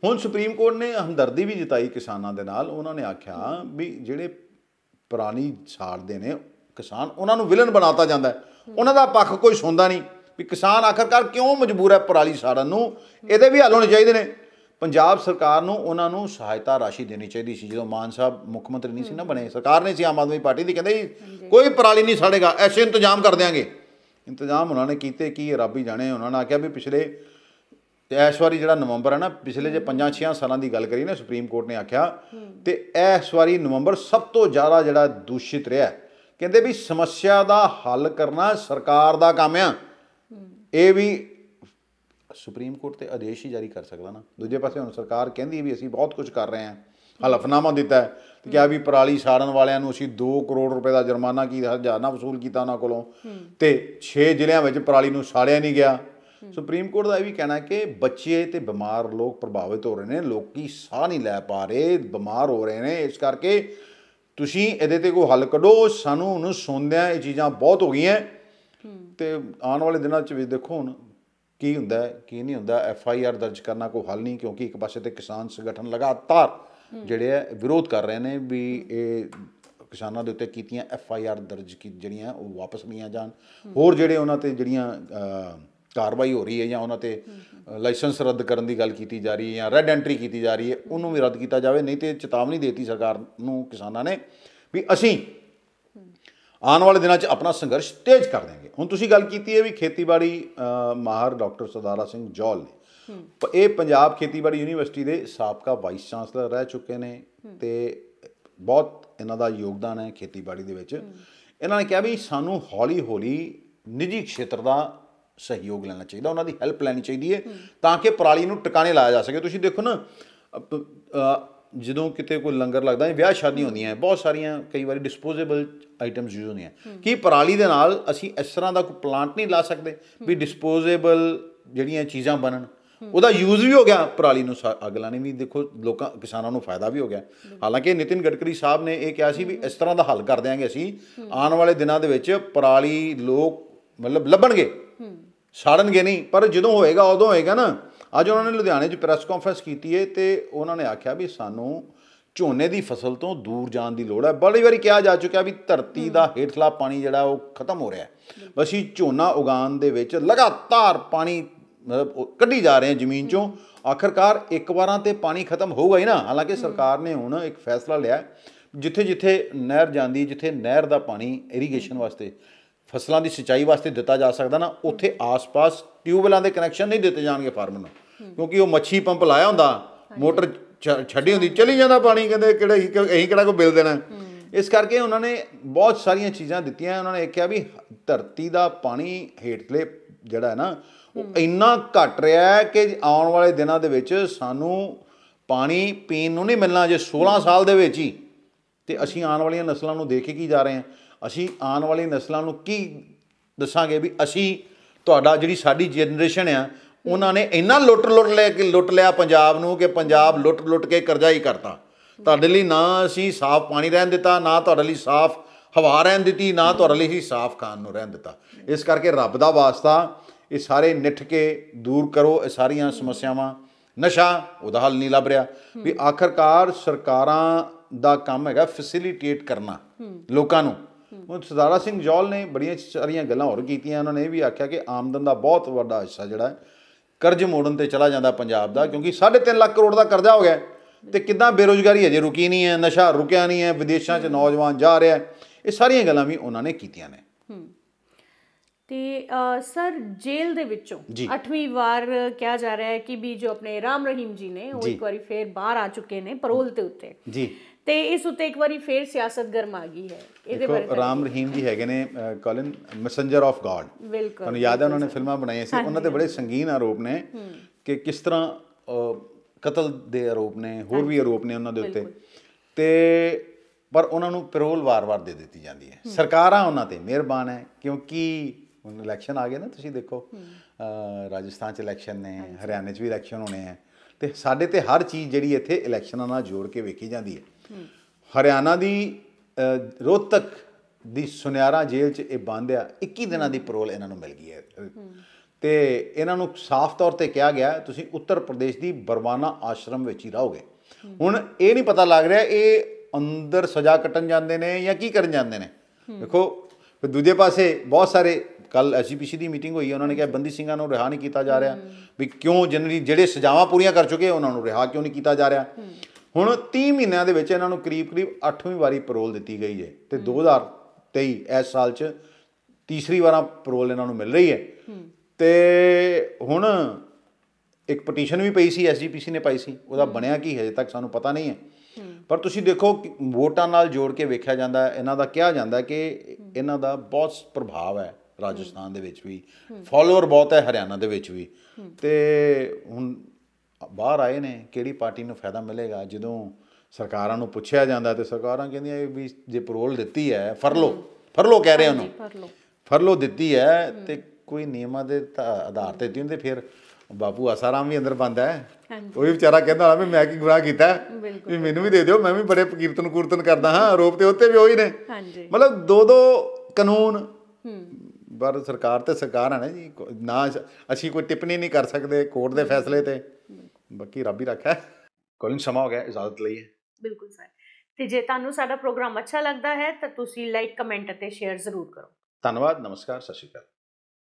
ਹੁਣ ਸੁਪਰੀਮ ਕੋਰਟ ਨੇ ਹਮਦਰਦੀ ਵੀ ਜਤਾਈ ਕਿਸਾਨਾਂ ਦੇ ਨਾਲ ਉਹਨਾਂ ਨੇ ਆਖਿਆ ਵੀ ਜਿਹੜੇ ਪੁਰਾਣੀ ਸਾੜਦੇ ਨੇ ਕਿਸਾਨ ਉਹਨਾਂ ਨੂੰ ਵਿਲਨ ਬਣਾਤਾ ਜਾਂਦਾ ਉਹਨਾਂ ਦਾ ਪੱਖ ਕੋਈ ਸੁਣਦਾ ਨਹੀਂ ਵੀ ਕਿਸਾਨ ਆਖਰਕਾਰ ਕਿਉਂ ਮਜਬੂਰ ਹੈ ਪਰਾਲੀ ਸਾੜਨ ਨੂੰ ਇਹਦੇ ਵੀ ਹੱਲ ਹੋਣੇ ਚਾਹੀਦੇ ਨੇ ਪੰਜਾਬ ਸਰਕਾਰ ਨੂੰ ਉਹਨਾਂ ਨੂੰ ਸਹਾਇਤਾ ਰਾਸ਼ੀ ਦੇਣੀ ਚਾਹੀਦੀ ਸੀ ਜਦੋਂ ਮਾਨ ਸਾਹਿਬ ਮੁੱਖ ਮੰਤਰੀ ਨਹੀਂ ਸੀ ਨਾ ਬਣੇ ਸਰਕਾਰ ਨੇ ਸੀ ਆਮ ਆਦਮੀ ਪਾਰਟੀ ਦੀ ਕਹਿੰਦੇ ਕੋਈ ਪਰਾਲੀ ਨਹੀਂ ਸਾੜੇਗਾ ਐਸੇ ਇੰਤਜ਼ਾਮ ਕਰ ਦੇਾਂਗੇ ਇੰਤਜ਼ਾਮ ਉਹਨਾਂ ਨੇ ਕੀਤੇ ਕੀ ਰੱਬ ਹੀ ਜਾਣੇ ਉਹਨਾਂ ਨੇ ਆਖਿਆ ਵੀ ਪਿਛਲੇ ਤੇ ਇਸ ਵਾਰੀ ਜਿਹੜਾ ਨਵੰਬਰ ਹੈ ਨਾ ਪਿਛਲੇ ਜੇ 5-6 ਸਾਲਾਂ ਦੀ ਗੱਲ ਕਰੀ ਨਾ ਸੁਪਰੀਮ ਕੋਰਟ ਨੇ ਆਖਿਆ ਤੇ ਇਸ ਵਾਰੀ ਨਵੰਬਰ ਸਭ ਤੋਂ ਜ਼ਿਆਦਾ ਜਿਹੜਾ ਦੂਸ਼ਿਤ ਰਿਹਾ ਕਹਿੰਦੇ ਵੀ ਸਮੱਸਿਆ ਦਾ ਹੱਲ ਕਰਨਾ ਸਰਕਾਰ ਦਾ ਕੰਮ ਆ ਇਹ ਵੀ ਸੁਪਰੀਮ ਕੋਰਟ ਤੇ ਆਦੇਸ਼ ਹੀ ਜਾਰੀ ਕਰ ਸਕਦਾ ਨਾ ਦੂਜੇ ਪਾਸੇ ਹੁਣ ਸਰਕਾਰ ਕਹਿੰਦੀ ਵੀ ਅਸੀਂ ਬਹੁਤ ਕੁਝ ਕਰ ਰਹੇ ਹਾਂ ਹਲਫਨਾਮਾ ਦਿੱਤਾ ਹੈ ਕਿ ਆ ਵੀ ਪਰਾਲੀ ਸਾੜਨ ਵਾਲਿਆਂ ਨੂੰ ਅਸੀਂ 2 ਕਰੋੜ ਰੁਪਏ ਦਾ ਜੁਰਮਾਨਾ ਕੀ ਜਾਨਾ ਵਸੂਲ ਕੀਤਾ ਉਹਨਾਂ ਕੋਲੋਂ ਤੇ 6 ਜ਼ਿਲ੍ਹਿਆਂ ਵਿੱਚ ਪਰਾਲੀ ਨੂੰ ਸਾੜਿਆ ਨਹੀਂ ਗਿਆ ਸੁਪਰੀਮ ਕੋਰਟ ਦਾ ਇਹ ਵੀ ਕਹਿਣਾ ਕਿ ਬੱਚੇ ਤੇ ਬਿਮਾਰ ਲੋਕ ਪ੍ਰਭਾਵਿਤ ਹੋ ਰਹੇ ਨੇ ਲੋਕੀ ਸਾਹ ਨਹੀਂ ਲੈ ਪਾ ਰਹੇ ਬਿਮਾਰ ਹੋ ਰਹੇ ਨੇ ਇਸ ਕਰਕੇ ਤੁਸੀਂ ਇਹਦੇ ਤੇ ਕੋਈ ਹੱਲ ਕਢੋ ਸਾਨੂੰ ਨੂੰ ਸੁਣਦਿਆਂ ਇਹ ਚੀਜ਼ਾਂ ਬਹੁਤ ਹੋ ਗਈਆਂ ਤੇ ਆਉਣ ਵਾਲੇ ਦਿਨਾਂ 'ਚ ਵੀ ਦੇਖੋ ਹੁਣ ਕੀ ਹੁੰਦਾ ਕੀ ਨਹੀਂ ਹੁੰਦਾ ਐਫ ਆਈ ਆਰ ਦਰਜ ਕਰਨਾ ਕੋਈ ਹੱਲ ਨਹੀਂ ਕਿਉਂਕਿ ਇੱਕ ਪਾਸੇ ਤੇ ਕਿਸਾਨ ਸੰਗਠਨ ਲਗਾਤਾਰ ਜਿਹੜੇ ਆ ਵਿਰੋਧ ਕਰ ਰਹੇ ਨੇ ਵੀ ਇਹ ਕਿਸਾਨਾਂ ਦੇ ਉੱਤੇ ਕੀਤੀਆਂ ਐਫ ਆਈ ਆਰ ਦਰਜ ਕੀ ਜਿਹੜੀਆਂ ਉਹ ਵਾਪਸ ਲਈਆਂ ਜਾਣ ਹੋਰ ਜਿਹੜੇ ਉਹਨਾਂ ਤੇ ਜਿਹੜੀਆਂ ਕਾਰਵਾਈ ਹੋ ਰਹੀ ਹੈ ਜਾਂ ਉਹਨਾਂ ਤੇ ਲਾਇਸੈਂਸ ਰੱਦ ਕਰਨ ਦੀ ਗੱਲ ਕੀਤੀ ਜਾ ਰਹੀ ਹੈ ਜਾਂ ਰੈੱਡ ਐਂਟਰੀ ਕੀਤੀ ਜਾ ਰਹੀ ਹੈ ਉਹਨੂੰ ਵੀ ਰੱਦ ਕੀਤਾ ਜਾਵੇ ਨਹੀਂ ਤੇ ਚੇਤਾਵਨੀ ਦੇਤੀ ਸਰਕਾਰ ਨੂੰ ਕਿਸਾਨਾਂ ਨੇ ਵੀ ਅਸੀਂ ਆਉਣ ਵਾਲੇ ਦਿਨਾਂ 'ਚ ਆਪਣਾ ਸੰਘਰਸ਼ ਤੇਜ਼ ਕਰ ਦੇਵਾਂਗੇ ਹੁਣ ਤੁਸੀਂ ਗੱਲ ਕੀਤੀ ਹੈ ਵੀ ਖੇਤੀਬਾੜੀ ਮਾਹਰ ਡਾਕਟਰ ਸਰਦਾਰਾ ਸਿੰਘ ਜੋਲ ਨੇ ਇਹ ਪੰਜਾਬ ਖੇਤੀਬਾੜੀ ਯੂਨੀਵਰਸਿਟੀ ਦੇ ਸਾਬਕਾ ਵਾਈਸ ਚਾਂਸਲਰ ਰਹਿ ਚੁੱਕੇ ਨੇ ਤੇ ਬਹੁਤ ਇਹਨਾਂ ਦਾ ਯੋਗਦਾਨ ਹੈ ਖੇਤੀਬਾੜੀ ਦੇ ਵਿੱਚ ਇਹਨਾਂ ਨੇ ਕਿਹਾ ਵੀ ਸਾਨੂੰ ਹੌਲੀ-ਹੌਲੀ ਨਿੱਜੀ ਖੇਤਰ ਦਾ ਸਹਿਯੋਗ ਲੈਣਾ ਚਾਹੀਦਾ ਉਹਨਾਂ ਦੀ ਹੈਲਪ ਲੈਣੀ ਚਾਹੀਦੀ ਹੈ ਤਾਂ ਕਿ ਪਰਾਲੀ ਨੂੰ ਟਿਕਾਣੇ ਲਾਇਆ ਜਾ ਸਕੇ ਤੁਸੀਂ ਦੇਖੋ ਨਾ ਜਦੋਂ ਕਿਤੇ ਕੋਈ ਲੰਗਰ ਲੱਗਦਾ ਹੈ ਵਿਆਹ ਸ਼ਾਦੀ ਹੁੰਦੀਆਂ ਬਹੁਤ ਸਾਰੀਆਂ ਕਈ ਵਾਰੀ ਡਿਸਪੋਜ਼ੇਬਲ ਆਈਟਮਸ ਯੂਜ਼ ਹੁੰਦੀਆਂ ਕੀ ਪਰਾਲੀ ਦੇ ਨਾਲ ਅਸੀਂ ਇਸ ਤਰ੍ਹਾਂ ਦਾ ਕੋਈ ਪਲਾਂਟ ਨਹੀਂ ਲਾ ਸਕਦੇ ਵੀ ਡਿਸਪੋਜ਼ੇਬਲ ਜਿਹੜੀਆਂ ਚੀਜ਼ਾਂ ਬਣਨ ਉਹਦਾ ਯੂਜ਼ ਵੀ ਹੋ ਗਿਆ ਪਰਾਲੀ ਨੂੰ ਅੱਗ ਲਾਣੀ ਵੀ ਦੇਖੋ ਲੋਕਾਂ ਕਿਸਾਨਾਂ ਨੂੰ ਫਾਇਦਾ ਵੀ ਹੋ ਗਿਆ ਹਾਲਾਂਕਿ ਨਿਤਿਨ ਗਡਕਰੀ ਸਾਹਿਬ ਨੇ ਇਹ ਕਿਹਾ ਸੀ ਵੀ ਇਸ ਤਰ੍ਹਾਂ ਦਾ ਹੱਲ ਕਰ ਦੇਾਂਗੇ ਅਸੀਂ ਆਉਣ ਵਾਲੇ ਦਿਨਾਂ ਦੇ ਵਿੱਚ ਪਰਾਲੀ ਲੋਕ ਮਤਲਬ ਲੱਭਣਗੇ ਸਾੜਨਗੇ ਨਹੀਂ ਪਰ ਜਦੋਂ ਹੋਏਗਾ ਉਦੋਂ ਹੋਏਗਾ ਨਾ ਅੱਜ ਉਹਨਾਂ ਨੇ ਲੁਧਿਆਣੇ 'ਚ ਪ੍ਰੈਸ ਕਾਨਫਰੰਸ ਕੀਤੀ ਏ ਤੇ ਉਹਨਾਂ ਨੇ ਆਖਿਆ ਵੀ ਸਾਨੂੰ ਝੋਨੇ ਦੀ ਫਸਲ ਤੋਂ ਦੂਰ ਜਾਣ ਦੀ ਲੋੜ ਹੈ ਬੜੀ ਵਾਰੀ ਕਿਹਾ ਜਾ ਚੁੱਕਿਆ ਵੀ ਧਰਤੀ ਦਾ ਹੇਠਲਾ ਪਾਣੀ ਜਿਹੜਾ ਉਹ ਖਤਮ ਹੋ ਰਿਹਾ ਹੈ ਅਸੀਂ ਝੋਨਾ ਉਗਾਉਣ ਦੇ ਵਿੱਚ ਲਗਾਤਾਰ ਪਾਣੀ ਕੱਢੀ ਜਾ ਰਹੇ ਹਾਂ ਜ਼ਮੀਨ ਚੋਂ ਆਖਰਕਾਰ ਇੱਕ ਵਾਰਾਂ ਤੇ ਪਾਣੀ ਖਤਮ ਹੋਊਗਾ ਹੀ ਨਾ ਹਾਲਾਂਕਿ ਸਰਕਾਰ ਨੇ ਹੁਣ ਇੱਕ ਫੈਸਲਾ ਲਿਆ ਜਿੱਥੇ ਜਿੱਥੇ ਨਹਿਰ ਜਾਂਦੀ ਜਿੱਥੇ ਨਹਿਰ ਦਾ ਪਾਣੀ ਇਰੀਗੇਸ਼ਨ ਵਾਸਤੇ ਫਸਲਾਂ ਦੀ ਸਿੰਚਾਈ ਵਾਸਤੇ ਦਿੱਤਾ ਜਾ ਸਕਦਾ ਨਾ ਉੱਥੇ ਆਸ-ਪਾਸ ਟਿਊਬਵੈਲਾਂ ਦੇ ਕਨੈਕਸ਼ਨ ਨਹੀਂ ਦਿੱਤੇ ਜਾਣਗੇ ਫਾਰਮਰ ਨੂੰ ਕਿਉਂਕਿ ਉਹ ਮੱਛੀ ਪੰਪ ਲਾਇਆ ਹੁੰਦਾ ਮੋਟਰ ਛੱਡੀ ਹੁੰਦੀ ਚਲੀ ਜਾਂਦਾ ਪਾਣੀ ਕਹਿੰਦੇ ਕਿਹੜਾ ਅਸੀਂ ਕਿਹੜਾ ਕੋ ਬਿੱਲ ਦੇਣਾ ਇਸ ਕਰਕੇ ਉਹਨਾਂ ਨੇ ਬਹੁਤ ਸਾਰੀਆਂ ਚੀਜ਼ਾਂ ਦਿੱਤੀਆਂ ਉਹਨਾਂ ਨੇ ਕਿਹਾ ਵੀ ਧਰਤੀ ਦਾ ਪਾਣੀ ਹੇਠਲੇ ਜਿਹੜਾ ਹੈ ਨਾ ਉਹ ਇੰਨਾ ਘਟ ਰਿਹਾ ਹੈ ਕਿ ਆਉਣ ਵਾਲੇ ਦਿਨਾਂ ਦੇ ਵਿੱਚ ਸਾਨੂੰ ਪਾਣੀ ਪੀਣ ਨੂੰ ਨਹੀਂ ਮਿਲਣਾ ਜੇ 16 ਸਾਲ ਦੇ ਵਿੱਚ ਹੀ ਤੇ ਅਸੀਂ ਆਉਣ ਵਾਲੀਆਂ ਨਸਲਾਂ ਨੂੰ ਦੇਖ ਕੇ ਕੀ ਜਾ ਰਹੇ ਹਾਂ ਅਸੀਂ ਆਉਣ ਵਾਲੀ ਨਸਲਾਂ ਨੂੰ ਕੀ ਦੱਸਾਂਗੇ ਵੀ ਅਸੀਂ ਤੁਹਾਡਾ ਜਿਹੜੀ ਸਾਡੀ ਜਨਰੇਸ਼ਨ ਆ ਉਹਨਾਂ ਨੇ ਇੰਨਾ ਲੁੱਟ ਲੁੱਟ ਲੈ ਕੇ ਲੁੱਟ ਲਿਆ ਪੰਜਾਬ ਨੂੰ ਕਿ ਪੰਜਾਬ ਲੁੱਟ ਲੁੱਟ ਕੇ ਕਰਜ਼ਾ ਹੀ ਕਰਤਾ ਤੁਹਾਡੇ ਲਈ ਨਾ ਅਸੀਂ ਸਾਫ਼ ਪਾਣੀ ਰਹਿਣ ਦਿੱਤਾ ਨਾ ਤੁਹਾਡੇ ਲਈ ਸਾਫ਼ ਹਵਾ ਰਹਿਣ ਦਿੱਤੀ ਨਾ ਤੁਹਾਡੇ ਲਈ ਹੀ ਸਾਫ਼ ਖਾਣ ਨੂੰ ਰਹਿਣ ਦਿੱਤਾ ਇਸ ਕਰਕੇ ਰੱਬ ਦਾ ਵਾਸਤਾ ਇਹ ਸਾਰੇ ਨਿੱਠ ਕੇ ਦੂਰ ਕਰੋ ਇਹ ਸਾਰੀਆਂ ਸਮੱਸਿਆਵਾਂ ਨਸ਼ਾ ਉਹਦਾ ਹੱਲ ਨਹੀਂ ਲੱਭ ਰਿਹਾ ਵੀ ਆਖਰਕਾਰ ਸਰਕਾਰਾਂ ਦਾ ਕੰਮ ਹੈਗਾ ਫੈਸਿਲਿਟੇਟ ਕਰਨਾ ਲੋਕਾਂ ਨੂੰ ਉਹ ਸਰਦਾਰਾ ਸਿੰਘ ਜੋਲ ਨੇ ਬੜੀਆਂ ਚਾਰੀਆਂ ਗੱਲਾਂ ਹੋਰ ਕੀਤੀਆਂ ਉਹਨਾਂ ਨੇ ਇਹ ਵੀ ਆਖਿਆ ਕਿ ਆਮਦਨ ਦਾ ਬਹੁਤ ਵੱਡਾ ਹਿੱਸਾ ਜਿਹੜਾ ਕਰਜ਼ ਮੋੜਨ ਤੇ ਚਲਾ ਜਾਂਦਾ ਪੰਜਾਬ ਦਾ ਕਿਉਂਕਿ 3.5 ਲੱਖ ਕਰੋੜ ਦਾ ਕਰਜ਼ਾ ਹੋ ਗਿਆ ਤੇ ਕਿਦਾਂ ਬੇਰੋਜ਼ਗਾਰੀ ਅਜੇ ਰੁਕੀ ਨਹੀਂ ਹੈ ਨਸ਼ਾ ਰੁਕਿਆ ਨਹੀਂ ਹੈ ਵਿਦੇਸ਼ਾਂ 'ਚ ਨੌਜਵਾਨ ਜਾ ਰਿਹਾ ਇਹ ਸਾਰੀਆਂ ਗੱਲਾਂ ਵੀ ਉਹਨਾਂ ਨੇ ਕੀਤੀਆਂ ਨੇ ਤੇ ਸਰ ਜੇਲ੍ਹ ਦੇ ਵਿੱਚੋਂ 8ਵੀਂ ਵਾਰ ਕਿਹਾ ਜਾ ਰਿਹਾ ਹੈ ਕਿ ਵੀ ਜੋ ਆਪਣੇ ਰਾਮ ਰਹੀਮ ਜੀ ਨੇ ਉਹ ਇੱਕ ਵਾਰੀ ਫੇਰ ਬਾਹਰ ਆ ਚੁੱਕੇ ਨੇ ਪਰੋਲ ਤੇ ਉੱਤੇ ਜੀ ਤੇ ਇਸ ਉੱਤੇ ਇੱਕ ਵਾਰੀ ਫੇਰ ਸਿਆਸਤ ਗਰਮ ਆ ਗਈ ਹੈ ਇਹਦੇ ਬਾਰੇ ਰਾਮ ਰਹੀਮ ਜੀ ਹੈਗੇ ਨੇ ਕਾਲਨ ਮੈਸੇਂਜਰ ਆਫ ਗॉड ਬਿਲਕੁਲ ਤੁਹਾਨੂੰ ਯਾਦ ਹੈ ਉਹਨਾਂ ਨੇ ਫਿਲਮਾਂ ਬਣਾਈਆਂ ਸੀ ਉਹਨਾਂ ਤੇ ਬੜੇ ਸੰਗੀਨ ਆਰੋਪ ਨੇ ਕਿ ਕਿਸ ਤਰ੍ਹਾਂ ਕਤਲ ਦੇ ਆਰੋਪ ਨੇ ਹੋਰ ਵੀ ਆਰੋਪ ਨੇ ਉਹਨਾਂ ਦੇ ਉੱਤੇ ਤੇ ਪਰ ਉਹਨਾਂ ਨੂੰ ਪੈਰੋਲ ਵਾਰ-ਵਾਰ ਦੇ ਦਿੱਤੀ ਜਾਂਦੀ ਹੈ ਸਰਕਾਰਾਂ ਉਹਨਾਂ ਤੇ ਮਿਹਰਬਾਨ ਹੈ ਕਿਉਂਕਿ ਹੁਣ ਇਲੈਕਸ਼ਨ ਆ ਗਏ ਨਾ ਤੁਸੀਂ ਦੇਖੋ ਰਾਜਸਥਾਨ 'ਚ ਇਲੈਕਸ਼ਨ ਨੇ ਹਰਿਆਣੇ 'ਚ ਵੀ ਇਲੈਕਸ਼ਨ ਹੋਣੇ ਆ ਤੇ ਸਾਡੇ ਤੇ ਹਰ ਚੀਜ਼ ਜਿਹੜੀ ਇੱਥੇ ਇਲੈਕਸ਼ਨਾਂ ਨਾਲ ਜੋੜ ਕੇ ਵੇਖੀ ਜਾਂਦੀ ਹੈ ਹਰਿਆਣਾ ਦੀ ਰੋਹਤਕ ਦੀ ਸੁਨਿਆਰਾ ਜੇਲ੍ਹ 'ਚ ਇਹ ਬੰਦ ਆ 21 ਦਿਨਾਂ ਦੀ ਪਰੋਲ ਇਹਨਾਂ ਨੂੰ ਮਿਲ ਗਈ ਹੈ ਤੇ ਇਹਨਾਂ ਨੂੰ ਸਾਫ਼ ਤੌਰ ਤੇ ਕਿਹਾ ਗਿਆ ਤੁਸੀਂ ਉੱਤਰ ਪ੍ਰਦੇਸ਼ ਦੀ ਬਰਵਾਨਾ ਆਸ਼ਰਮ ਵਿੱਚ ਹੀ ਰਹੋਗੇ ਹੁਣ ਇਹ ਨਹੀਂ ਪਤਾ ਲੱਗ ਰਿਹਾ ਇਹ ਅੰਦਰ ਸਜ਼ਾ ਕੱਟਣ ਜਾਂਦੇ ਨੇ ਜਾਂ ਕੀ ਕਰਨ ਜਾਂਦੇ ਨੇ ਦੇਖੋ ਫਿਰ ਦੂਜੇ ਪਾਸੇ ਬਹੁਤ ਸਾਰੇ ਕੱਲ ਐਸਜੀਪੀਸੀ ਦੀ ਮੀਟਿੰਗ ਹੋਈ ਉਹਨਾਂ ਨੇ ਕਿਹਾ ਬੰਦੀ ਸਿੰਘਾਂ ਨੂੰ ਰਿਹਾ ਨਹੀਂ ਕੀਤਾ ਜਾ ਰਿਹਾ ਵੀ ਕਿਉਂ ਜਨਰਲੀ ਜਿਹੜੇ ਸਜ਼ਾਵਾਂ ਪੂਰੀਆਂ ਕਰ ਚੁੱਕੇ ਉਹਨਾਂ ਨੂੰ ਰਿਹਾ ਕਿਉਂ ਨਹੀਂ ਕੀਤਾ ਜਾ ਰਿਹਾ ਹੁਣ 30 ਮਹੀਨਿਆਂ ਦੇ ਵਿੱਚ ਇਹਨਾਂ ਨੂੰ ਕਰੀਬ-ਕਰੀਬ 8ਵੀਂ ਵਾਰੀ ਪੈਰੋਲ ਦਿੱਤੀ ਗਈ ਹੈ ਤੇ 2023 ਇਸ ਸਾਲ 'ਚ ਤੀਸਰੀ ਵਾਰਾਂ ਪੈਰੋਲ ਇਹਨਾਂ ਨੂੰ ਮਿਲ ਰਹੀ ਹੈ ਤੇ ਹੁਣ ਇੱਕ ਪਟੀਸ਼ਨ ਵੀ ਪਈ ਸੀ ਐਸਜੀਪੀਸੀ ਨੇ ਪਾਈ ਸੀ ਉਹਦਾ ਬਣਿਆ ਕੀ ਹਜੇ ਤੱਕ ਸਾਨੂੰ ਪਤਾ ਨਹੀਂ ਹੈ ਪਰ ਤੁਸੀਂ ਦੇਖੋ ਵੋਟਾਂ ਨਾਲ ਜੋੜ ਕੇ ਵੇਖਿਆ ਜਾਂਦਾ ਇਹਨਾਂ ਦਾ ਕਿਹਾ ਜਾਂਦਾ ਕਿ ਇਹਨਾਂ ਦਾ ਬਹੁਤ ਪ੍ਰਭਾਵ ਹੈ ਰਾਜਸਥਾਨ ਦੇ ਵਿੱਚ ਵੀ ਫਾਲੋਅਰ ਬਹੁਤ ਹੈ ਹਰਿਆਣਾ ਦੇ ਵਿੱਚ ਵੀ ਤੇ ਹੁਣ ਬਾਹਰ ਆਏ ਨੇ ਕਿਹੜੀ ਪਾਰਟੀ ਨੂੰ ਫਾਇਦਾ ਮਿਲੇਗਾ ਜਦੋਂ ਸਰਕਾਰਾਂ ਨੂੰ ਪੁੱਛਿਆ ਜਾਂਦਾ ਤੇ ਸਰਕਾਰਾਂ ਕਹਿੰਦੀਆਂ ਇਹ ਵੀ ਜੇ ਪਰੋਲ ਦਿੱਤੀ ਹੈ ਫਰਲੋ ਫਰਲੋ ਕਹਿ ਰਹੇ ਉਹਨੂੰ ਫਰਲੋ ਦਿੱਤੀ ਹੈ ਤੇ ਕੋਈ ਨਿਯਮਾਂ ਦੇ ਆਧਾਰ ਤੇ ਦਿੱਤੀ ਹੁੰਦੀ ਫਿਰ ਬਾਪੂ ਅਸਾਰਾਮ ਵੀ ਅੰਦਰ ਬੰਦਾ ਹੈ ਉਹ ਵੀ ਵਿਚਾਰਾ ਕਹਿੰਦਾ ਹਾਂ ਵੀ ਮੈਂ ਕੀ ਗੁਨਾਹ ਕੀਤਾ ਵੀ ਮੈਨੂੰ ਵੀ ਦੇ ਦਿਓ ਮੈਂ ਵੀ ਬੜੇ ਕੀਰਤਨ ਕੁਰਤਨ ਕਰਦਾ ਹਾਂ ਆਰੋਪ ਤੇ ਉੱਤੇ ਵੀ ਉਹੀ ਨੇ ਮਤਲਬ ਦੋ ਦੋ ਕਾਨੂੰਨ ਪਰ ਸਰਕਾਰ ਤੇ ਸਰਕਾਰ ਹੈ ਨਾ ਜੀ ਨਾ ਅਸੀਂ ਕੋਈ ਟਿੱਪਣੀ ਨਹੀਂ ਕਰ ਸਕਦੇ ਕੋਰਟ ਦੇ ਫੈਸਲੇ ਤੇ ਬਾਕੀ ਰੱਬ ਹੀ ਰੱਖਿਆ ਕੋਲਿੰਗ ਸਮਾਂ ਹੋ ਗਿਆ ਇਜਾਜ਼ਤ ਹੈ ਬਿਲਕੁਲ ਸਰ ਤੇ ਜੇ ਤੁਹਾਨੂੰ ਸਾਡਾ ਪ੍ਰੋਗਰਾਮ ਅੱਛਾ ਲੱਗਦਾ ਹੈ ਤਾਂ ਤੁਸੀਂ ਲਾਈਕ ਕਮੈਂਟ ਅਤੇ ਸ਼ੇਅਰ ਜ਼ਰੂਰ ਕਰੋ ਧੰਨਵਾਦ ਨਮਸਕਾਰ ਸਸ਼ੀਕਾ